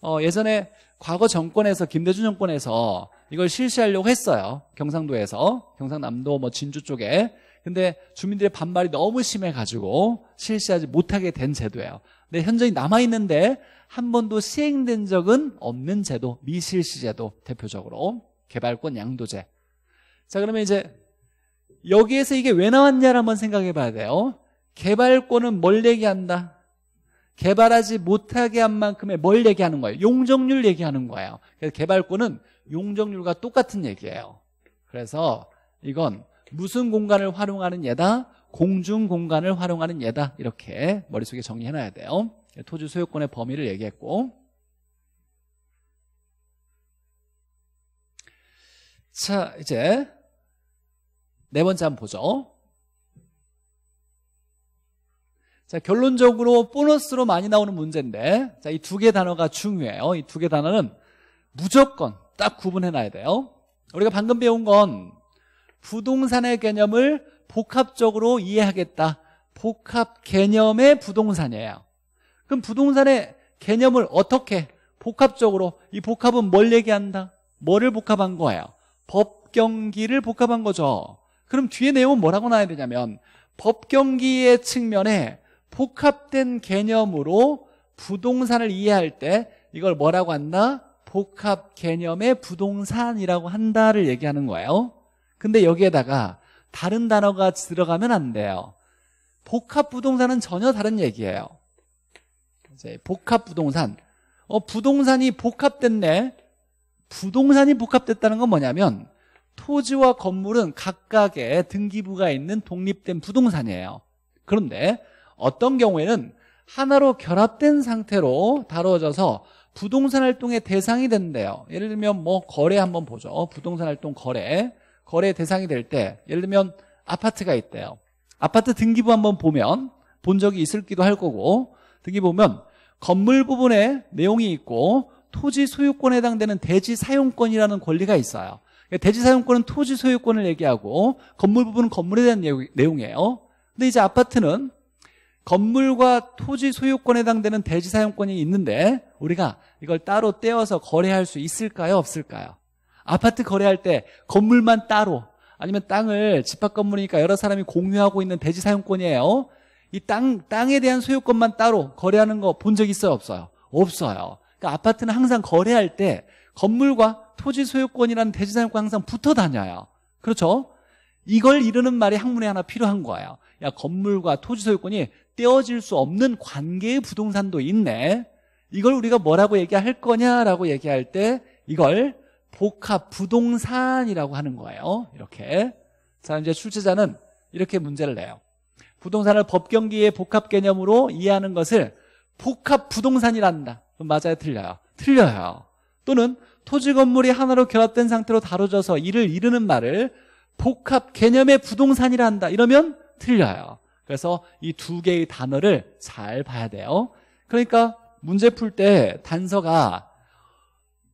어, 예전에 과거 정권에서 김대중 정권에서 이걸 실시하려고 했어요. 경상도에서 경상남도 뭐 진주 쪽에. 근데 주민들의 반발이 너무 심해가지고 실시하지 못하게 된 제도예요. 근데 현저히 남아 있는데 한 번도 시행된 적은 없는 제도, 미실시 제도 대표적으로 개발권 양도제. 자 그러면 이제 여기에서 이게 왜 나왔냐를 한번 생각해 봐야 돼요. 개발권은 뭘 얘기한다? 개발하지 못하게 한 만큼의 뭘 얘기하는 거예요? 용적률 얘기하는 거예요. 그래서 개발권은 용적률과 똑같은 얘기예요. 그래서 이건 무슨 공간을 활용하는 예다? 공중 공간을 활용하는 예다. 이렇게 머릿속에 정리해놔야 돼요. 토지 소유권의 범위를 얘기했고 자 이제 네 번째 한번 보죠. 자, 결론적으로 보너스로 많이 나오는 문제인데, 자, 이 두 개 단어가 중요해요. 이 두 개 단어는 무조건 딱 구분해 놔야 돼요. 우리가 방금 배운 건 부동산의 개념을 복합적으로 이해하겠다. 복합 개념의 부동산이에요. 그럼 부동산의 개념을 어떻게 복합적으로 이 복합은 뭘 얘기한다? 뭐를 복합한 거예요? 법경기를 복합한 거죠. 그럼 뒤에 내용은 뭐라고 나와야 되냐면 법경기의 측면에 복합된 개념으로 부동산을 이해할 때 이걸 뭐라고 한다? 복합 개념의 부동산이라고 한다를 얘기하는 거예요 근데 여기에다가 다른 단어가 들어가면 안 돼요 복합 부동산은 전혀 다른 얘기예요 이제 복합 부동산 어 부동산이 복합됐네 부동산이 복합됐다는 건 뭐냐면 토지와 건물은 각각의 등기부가 있는 독립된 부동산이에요 그런데 어떤 경우에는 하나로 결합된 상태로 다뤄져서 부동산 활동의 대상이 된대요 예를 들면 뭐 거래 한번 보죠 부동산 활동 거래 거래 대상이 될 때 예를 들면 아파트가 있대요 아파트 등기부 한번 보면 본 적이 있을기도 할 거고 등기부 보면 건물 부분에 내용이 있고 토지 소유권에 해당되는 대지 사용권이라는 권리가 있어요 그러니까 대지 사용권은 토지 소유권을 얘기하고 건물 부분은 건물에 대한 내용이에요 근데 이제 아파트는 건물과 토지 소유권에 해당되는 대지 사용권이 있는데 우리가 이걸 따로 떼어서 거래할 수 있을까요? 없을까요? 아파트 거래할 때 건물만 따로 아니면 땅을 집합 건물이니까 여러 사람이 공유하고 있는 대지 사용권이에요. 이 땅, 땅에 대한 소유권만 따로 거래하는 거 본 적 있어요? 없어요? 없어요. 그러니까 아파트는 항상 거래할 때 건물과 토지 소유권이라는 대지 사용권 항상 붙어 다녀요. 그렇죠? 이걸 이루는 말이 학문에 하나 필요한 거예요. 야, 건물과 토지 소유권이 떼어질 수 없는 관계의 부동산도 있네. 이걸 우리가 뭐라고 얘기할 거냐라고 얘기할 때 이걸 복합 부동산이라고 하는 거예요. 이렇게. 자, 이제 출제자는 이렇게 문제를 내요. 부동산을 법경기의 복합 개념으로 이해하는 것을 복합 부동산이란다. 맞아요, 틀려요. 틀려요. 또는 토지 건물이 하나로 결합된 상태로 다뤄져서 이를 이르는 말을 복합 개념의 부동산이라 한다. 이러면 틀려요. 그래서 이 두 개의 단어를 잘 봐야 돼요. 그러니까 문제 풀 때 단서가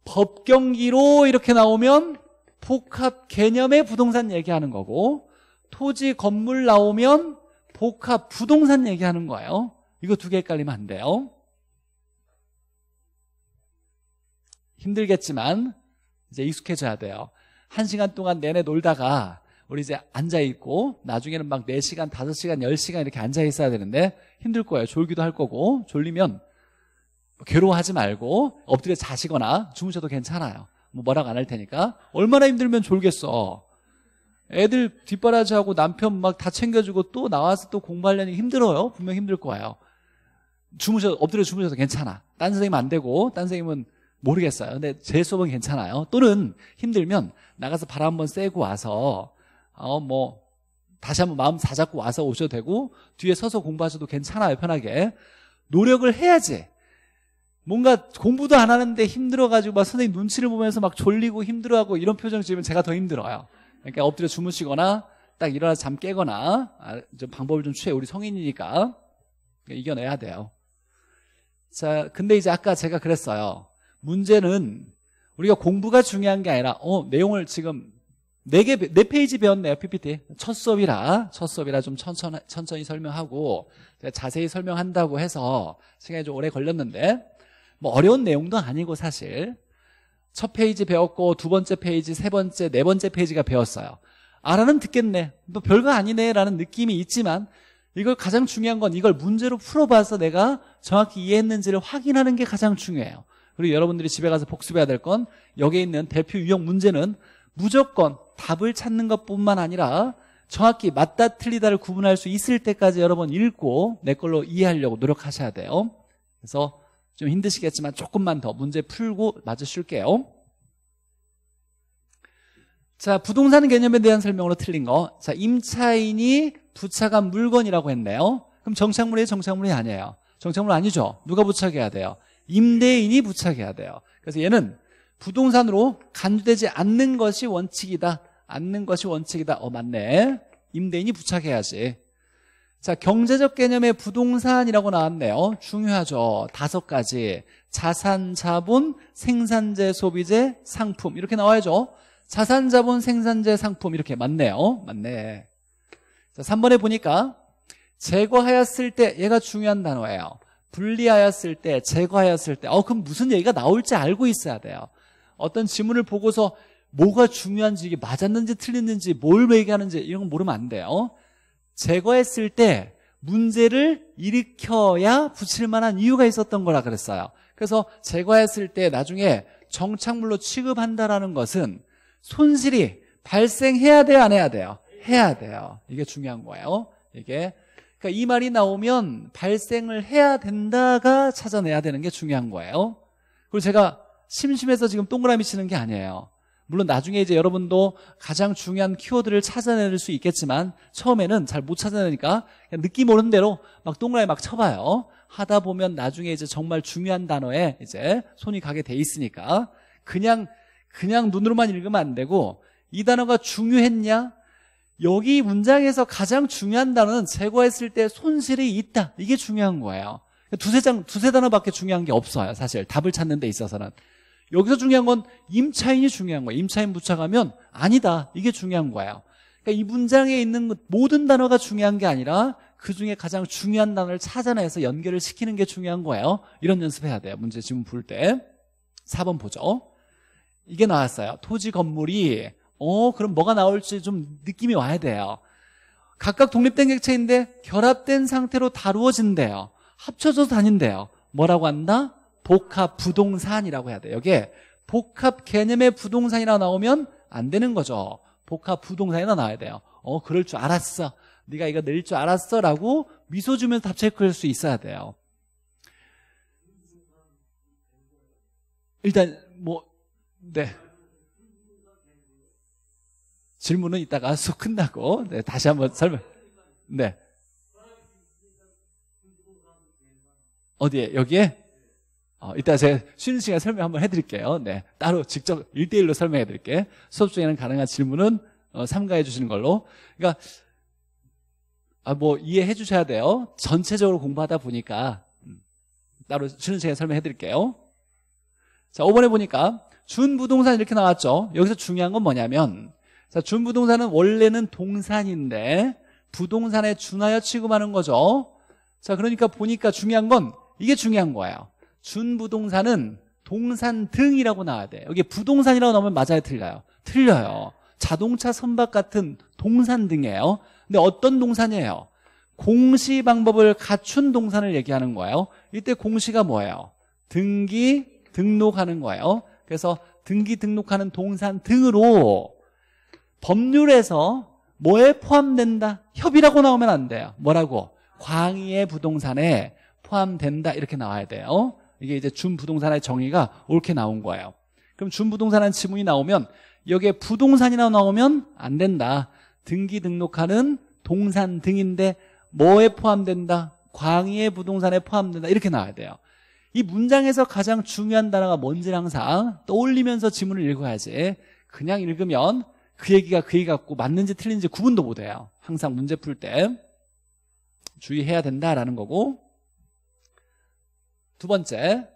법경기로 이렇게 나오면 복합 개념의 부동산 얘기하는 거고 토지 건물 나오면 복합 부동산 얘기하는 거예요. 이거 두 개 헷갈리면 안 돼요. 힘들겠지만 이제 익숙해져야 돼요. 한 시간 동안 내내 놀다가 우리 이제 앉아있고 나중에는 막 4시간, 5시간, 10시간 이렇게 앉아있어야 되는데 힘들 거예요. 졸기도 할 거고 졸리면 괴로워하지 말고 엎드려 자시거나 주무셔도 괜찮아요. 뭐 뭐라고 안 할 테니까 얼마나 힘들면 졸겠어. 애들 뒷바라지하고 남편 막 다 챙겨주고 또 나와서 또 공부하려니 힘들어요. 분명 힘들 거예요. 주무셔 엎드려 주무셔도 괜찮아. 딴 선생님 안 되고 딴 선생님은 모르겠어요. 근데 제 수업은 괜찮아요. 또는 힘들면 나가서 바람 한번 쐬고 와서 어, 뭐 다시 한번 마음 다잡고 와서 오셔도 되고 뒤에 서서 공부하셔도 괜찮아요 편하게 노력을 해야지 뭔가 공부도 안 하는데 힘들어가지고 막 선생님 눈치를 보면서 막 졸리고 힘들어하고 이런 표정 지으면 제가 더 힘들어요 그러니까 엎드려 주무시거나 딱 일어나 잠 깨거나 아, 좀 방법을 좀 취해 우리 성인이니까 그러니까 이겨내야 돼요 자 근데 이제 아까 제가 그랬어요 문제는 우리가 공부가 중요한 게 아니라 어 내용을 지금 4개, 4페이지 배웠네요, PPT. 첫 수업이라, 첫 수업이라 좀 천천, 천천히 설명하고, 제가 자세히 설명한다고 해서 시간이 좀 오래 걸렸는데, 뭐 어려운 내용도 아니고 사실. 첫 페이지 배웠고, 두 번째 페이지, 세 번째, 네 번째 페이지가 배웠어요. 알아는 듣겠네. 뭐 별거 아니네. 라는 느낌이 있지만, 이걸 가장 중요한 건 이걸 문제로 풀어봐서 내가 정확히 이해했는지를 확인하는 게 가장 중요해요. 그리고 여러분들이 집에 가서 복습해야 될 건, 여기에 있는 대표 유형 문제는 무조건 답을 찾는 것뿐만 아니라 정확히 맞다 틀리다를 구분할 수 있을 때까지 여러 번 읽고 내 걸로 이해하려고 노력하셔야 돼요 그래서 좀 힘드시겠지만 조금만 더 문제 풀고 맞으실게요 자 부동산 개념에 대한 설명으로 틀린 거자 임차인이 부착한 물건이라고 했네요 그럼 정착물이 정착물이 아니에요 정착물 아니죠 누가 부착해야 돼요 임대인이 부착해야 돼요 그래서 얘는 부동산으로 간주되지 않는 것이 원칙이다 않는 것이 원칙이다. 어, 맞네. 임대인이 부착해야지. 자, 경제적 개념의 부동산이라고 나왔네요. 중요하죠. 다섯 가지. 자산, 자본, 생산재, 소비재, 상품. 이렇게 나와야죠. 자산, 자본, 생산재, 상품. 이렇게 맞네요. 맞네. 자, 3번에 보니까 제거하였을 때 얘가 중요한 단어예요. 분리하였을 때, 제거하였을 때. 어, 그럼 무슨 얘기가 나올지 알고 있어야 돼요. 어떤 지문을 보고서 뭐가 중요한지 이게 맞았는지 틀렸는지 뭘 얘기하는지 이런 거 모르면 안 돼요. 제거했을 때 문제를 일으켜야 붙일 만한 이유가 있었던 거라 그랬어요. 그래서 제거했을 때 나중에 정착물로 취급한다라는 것은 손실이 발생해야 돼요, 안 해야 돼요? 해야 돼요. 이게 중요한 거예요. 이게 그러니까 이 말이 나오면 발생을 해야 된다가 찾아내야 되는 게 중요한 거예요. 그리고 제가 심심해서 지금 동그라미 치는 게 아니에요. 물론 나중에 이제 여러분도 가장 중요한 키워드를 찾아낼 수 있겠지만 처음에는 잘 못 찾아내니까 그냥 느낌 오는 대로 막 동그라미 막 쳐봐요. 하다 보면 나중에 이제 정말 중요한 단어에 이제 손이 가게 돼 있으니까 그냥 그냥 눈으로만 읽으면 안 되고 이 단어가 중요했냐? 여기 문장에서 가장 중요한 단어는 제거했을 때 손실이 있다. 이게 중요한 거예요. 그러니까 두세 장, 두세 단어밖에 중요한 게 없어요. 사실 답을 찾는 데 있어서는. 여기서 중요한 건 임차인이 중요한 거예요 임차인 붙여가면 아니다 이게 중요한 거예요 그러니까 이 문장에 있는 모든 단어가 중요한 게 아니라 그중에 가장 중요한 단어를 찾아내서 연결을 시키는 게 중요한 거예요 이런 연습해야 돼요 문제 지문 볼때 4번 보죠 이게 나왔어요 토지 건물이 어 그럼 뭐가 나올지 좀 느낌이 와야 돼요 각각 독립된 객체인데 결합된 상태로 다루어진대요 합쳐져서 다닌대요 뭐라고 한다? 복합 부동산이라고 해야 돼 여기에 복합 개념의 부동산이라고 나오면 안 되는 거죠. 복합 부동산이라 나와야 돼요. 어, 그럴 줄 알았어. 네가 이거 낼 줄 알았어. 라고 미소 주면서 답 체크할 수 있어야 돼요. 일단, 뭐, 네. 질문은 이따가 [laughs] 수 끝나고, 네, 다시 한번 설명. 네. 어디에? 여기에? 어, 이따 제가 쉬는 시간 설명 한번 해드릴게요. 네. 따로 직접 1대1로 설명해드릴게. 수업 중에는 가능한 질문은 어, 삼가해 주시는 걸로. 그러니까, 아, 뭐, 이해해 주셔야 돼요. 전체적으로 공부하다 보니까, 음, 따로 쉬는 시간에 설명해드릴게요. 자, 5번에 보니까, 준부동산 이렇게 나왔죠. 여기서 중요한 건 뭐냐면, 자, 준부동산은 원래는 동산인데, 부동산에 준하여 취급하는 거죠. 자, 그러니까 보니까 중요한 건, 이게 중요한 거예요. 준부동산은 동산 등이라고 나와야 돼. 여기 부동산이라고 나오면 맞아요, 틀려요? 틀려요. 자동차 선박 같은 동산 등이에요. 근데 어떤 동산이에요? 공시 방법을 갖춘 동산을 얘기하는 거예요. 이때 공시가 뭐예요? 등기 등록하는 거예요. 그래서 등기 등록하는 동산 등으로 법률에서 뭐에 포함된다? 협의라고 나오면 안 돼요. 뭐라고? 광의의 부동산에 포함된다 이렇게 나와야 돼요. 이게 이제 준부동산의 정의가 옳게 나온 거예요 그럼 준부동산한 지문이 나오면 여기에 부동산이라고 나오면 안 된다 등기 등록하는 동산 등인데 뭐에 포함된다? 광의의 부동산에 포함된다 이렇게 나와야 돼요 이 문장에서 가장 중요한 단어가 뭔지를 항상 떠올리면서 지문을 읽어야지 그냥 읽으면 그 얘기가 그 얘기 같고 맞는지 틀린지 구분도 못해요 항상 문제 풀 때 주의해야 된다라는 거고 두 번째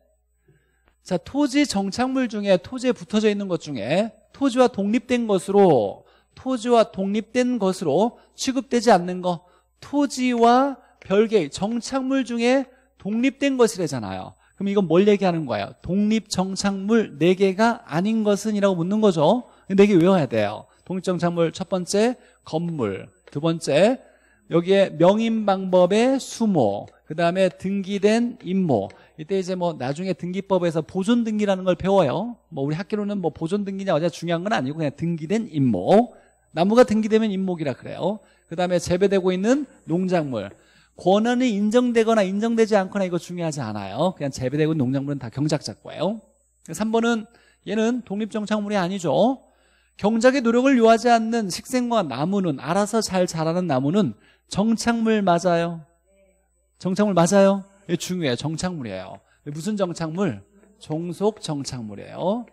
자 토지 정착물 중에 토지에 붙어져 있는 것 중에 토지와 독립된 것으로 토지와 독립된 것으로 취급되지 않는 것 토지와 별개의 정착물 중에 독립된 것이래잖아요 그럼 이건 뭘 얘기하는 거예요 독립 정착물 4개가 아닌 것은 이라고 묻는 거죠 4개 외워야 돼요 독립 정착물 첫 번째 건물 두 번째 여기에 명인 방법의 수모 그 다음에 등기된 임모 이때 이제 뭐 나중에 등기법에서 보존 등기라는 걸 배워요 뭐 우리 학교로는 뭐 보존 등기냐 어제 중요한 건 아니고 그냥 등기된 임모 나무가 등기되면 임목이라 그래요 그 다음에 재배되고 있는 농작물 권한이 인정되거나 인정되지 않거나 이거 중요하지 않아요 그냥 재배되고 있는 농작물은 다 경작작 거예요 3번은 얘는 독립정착물이 아니죠 경작의 노력을 요하지 않는 식생과 나무는 알아서 잘 자라는 나무는 정착물 맞아요 정착물 맞아요? 중요해요. 정착물이에요. 무슨 정착물? 종속 정착물이에요.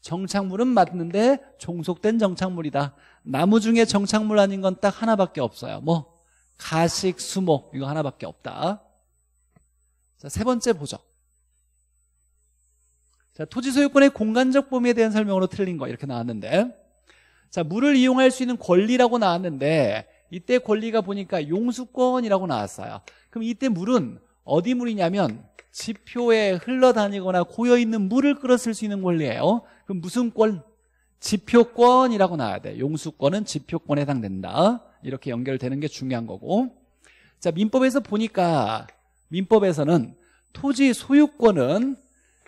정착물은 맞는데 종속된 정착물이다. 나무 중에 정착물 아닌 건 딱 하나밖에 없어요. 뭐 가식, 수목 이거 하나밖에 없다. 자, 세 번째 보죠. 자, 토지 소유권의 공간적 범위에 대한 설명으로 틀린 거 이렇게 나왔는데 자, 물을 이용할 수 있는 권리라고 나왔는데 이때 권리가 보니까 용수권이라고 나왔어요 그럼 이때 물은 어디 물이냐면 지표에 흘러다니거나 고여있는 물을 끌었을수 있는 권리예요 그럼 무슨 권? 지표권이라고 나와야 돼 용수권은 지표권에 해당된다 이렇게 연결되는 게 중요한 거고 자 민법에서 보니까 민법에서는 토지 소유권은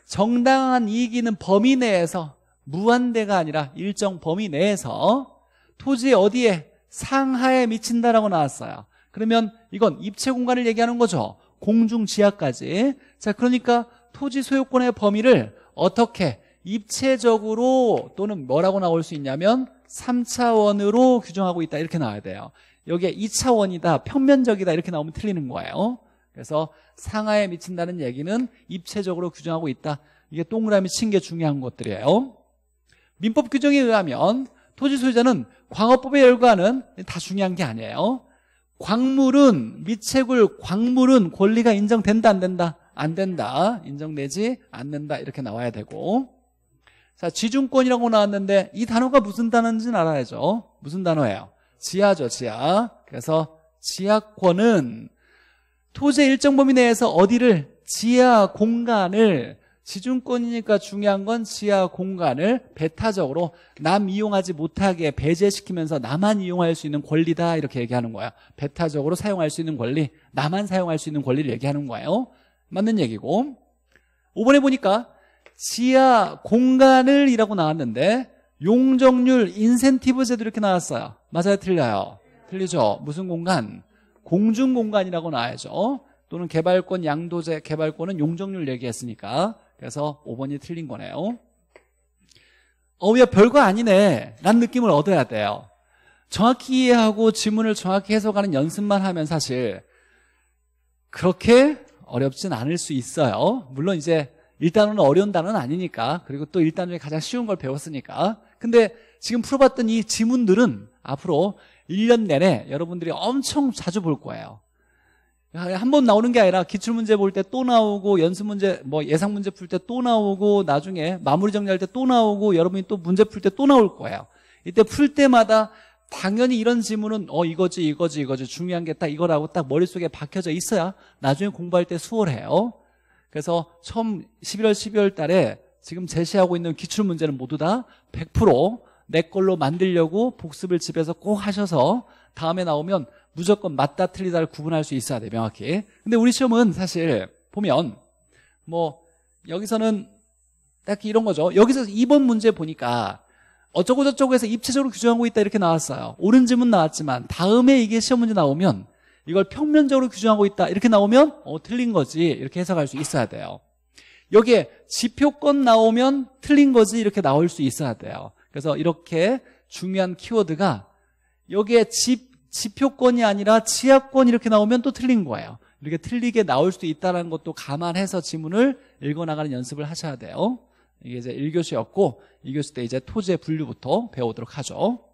정당한 이익이 있는 범위 내에서 무한대가 아니라 일정 범위 내에서 토지 어디에 상하에 미친다라고 나왔어요 그러면 이건 입체 공간을 얘기하는 거죠 공중 지하까지 자 그러니까 토지 소유권의 범위를 어떻게 입체적으로 또는 뭐라고 나올 수 있냐면 3차원으로 규정하고 있다 이렇게 나와야 돼요 여기에 2차원이다 평면적이다 이렇게 나오면 틀리는 거예요 그래서 상하에 미친다는 얘기는 입체적으로 규정하고 있다 이게 동그라미 친 게 중요한 것들이에요 민법 규정에 의하면 토지 소유자는 광업법의 열과는 다 중요한 게 아니에요. 광물은 미채굴 광물은 권리가 인정된다 안 된다? 안 된다. 인정되지 않는다. 이렇게 나와야 되고. 자, 지중권이라고 나왔는데 이 단어가 무슨 단어인지는 알아야죠. 무슨 단어예요? 지하죠, 지하. 그래서 지하권은 토지 의 일정 범위 내에서 어디를 지하 공간을 지중권이니까 중요한 건 지하 공간을 배타적으로 남 이용하지 못하게 배제시키면서 나만 이용할 수 있는 권리다 이렇게 얘기하는 거야 배타적으로 사용할 수 있는 권리 나만 사용할 수 있는 권리를 얘기하는 거예요 맞는 얘기고 5번에 보니까 지하 공간을 이라고 나왔는데 용적률 인센티브 제도 이렇게 나왔어요 맞아요 틀려요 틀리죠 무슨 공간 공중공간이라고 나와야죠 또는 개발권 양도제 개발권은 용적률 얘기했으니까 그래서 5번이 틀린 거네요. 어, 야, 별거 아니네. 라는 느낌을 얻어야 돼요. 정확히 이해하고 지문을 정확히 해석하는 연습만 하면 사실 그렇게 어렵진 않을 수 있어요. 물론 이제 1단원은 어려운 단어는 아니니까. 그리고 또 1단원이 가장 쉬운 걸 배웠으니까. 근데 지금 풀어봤던 이 지문들은 앞으로 1년 내내 여러분들이 엄청 자주 볼 거예요. 한번 나오는 게 아니라 기출문제 볼 때 또 나오고 연습문제 뭐 예상문제 풀 때 또 나오고 나중에 마무리 정리할 때 또 나오고 여러분이 또 문제 풀 때 또 나올 거예요 이때 풀 때마다 당연히 이런 질문은 어 이거지 이거지 이거지 중요한 게 딱 이거라고 딱 머릿속에 박혀져 있어야 나중에 공부할 때 수월해요 그래서 처음 11월 12월 달에 지금 제시하고 있는 기출문제는 모두 다 100%내 걸로 만들려고 복습을 집에서 꼭 하셔서 다음에 나오면 무조건 맞다 틀리다를 구분할 수 있어야 돼 명확히 근데 우리 시험은 사실 보면 뭐 여기서는 딱히 이런 거죠 여기서 2번 문제 보니까 어쩌고 저쩌고 해서 입체적으로 규정하고 있다 이렇게 나왔어요 옳은 질문 나왔지만 다음에 이게 시험 문제 나오면 이걸 평면적으로 규정하고 있다 이렇게 나오면 어 틀린 거지 이렇게 해석할 수 있어야 돼요 여기에 지표권 나오면 틀린 거지 이렇게 나올 수 있어야 돼요 그래서 이렇게 중요한 키워드가 여기에 지표 지표권이 아니라 지하권 이렇게 나오면 또 틀린 거예요. 이렇게 틀리게 나올 수도 있다는 것도 감안해서 지문을 읽어나가는 연습을 하셔야 돼요. 이게 이제 1교시였고 2교시 때 이제 토지의 분류부터 배우도록 하죠.